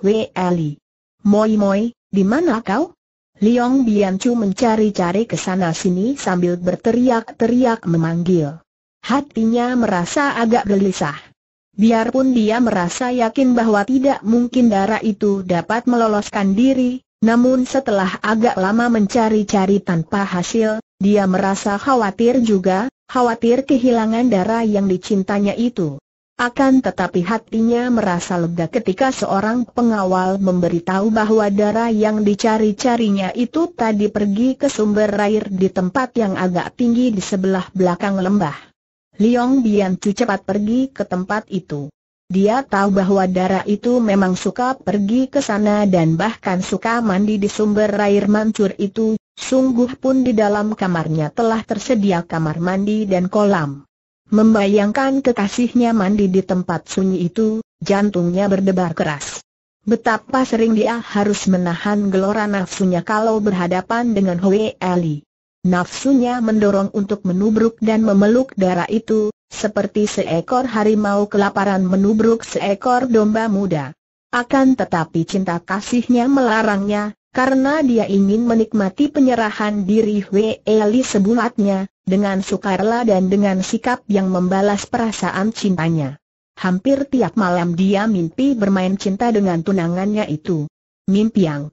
Wei Ali. Moi Moi, di mana kau? Liong Biancu mencari-cari ke sana sini sambil berteriak-teriak memanggil. Hatinya merasa agak gelisah. Biarpun dia merasa yakin bahwa tidak mungkin darah itu dapat meloloskan diri, namun setelah agak lama mencari-cari tanpa hasil, dia merasa khawatir juga, khawatir kehilangan darah yang dicintanya itu. Akan tetapi hatinya merasa lega ketika seorang pengawal memberitahu bahwa darah yang dicari-carinya itu tadi pergi ke sumber air di tempat yang agak tinggi di sebelah belakang lembah. Liong Bian Chu cepat pergi ke tempat itu. Dia tahu bahwa darah itu memang suka pergi ke sana dan bahkan suka mandi di sumber air mancur itu, sungguh pun di dalam kamarnya telah tersedia kamar mandi dan kolam. Membayangkan kekasihnya mandi di tempat sunyi itu, jantungnya berdebar keras. Betapa sering dia harus menahan gelora nafsunya kalau berhadapan dengan Hwe Ali. Nafsunya mendorong untuk menubruk dan memeluk darah itu, seperti seekor harimau kelaparan menubruk seekor domba muda. Akan tetapi cinta kasihnya melarangnya, karena dia ingin menikmati penyerahan diri Wei Ali sebulatnya, dengan sukarela dan dengan sikap yang membalas perasaan cintanya. Hampir tiap malam dia mimpi bermain cinta dengan tunangannya itu. Mimpi yang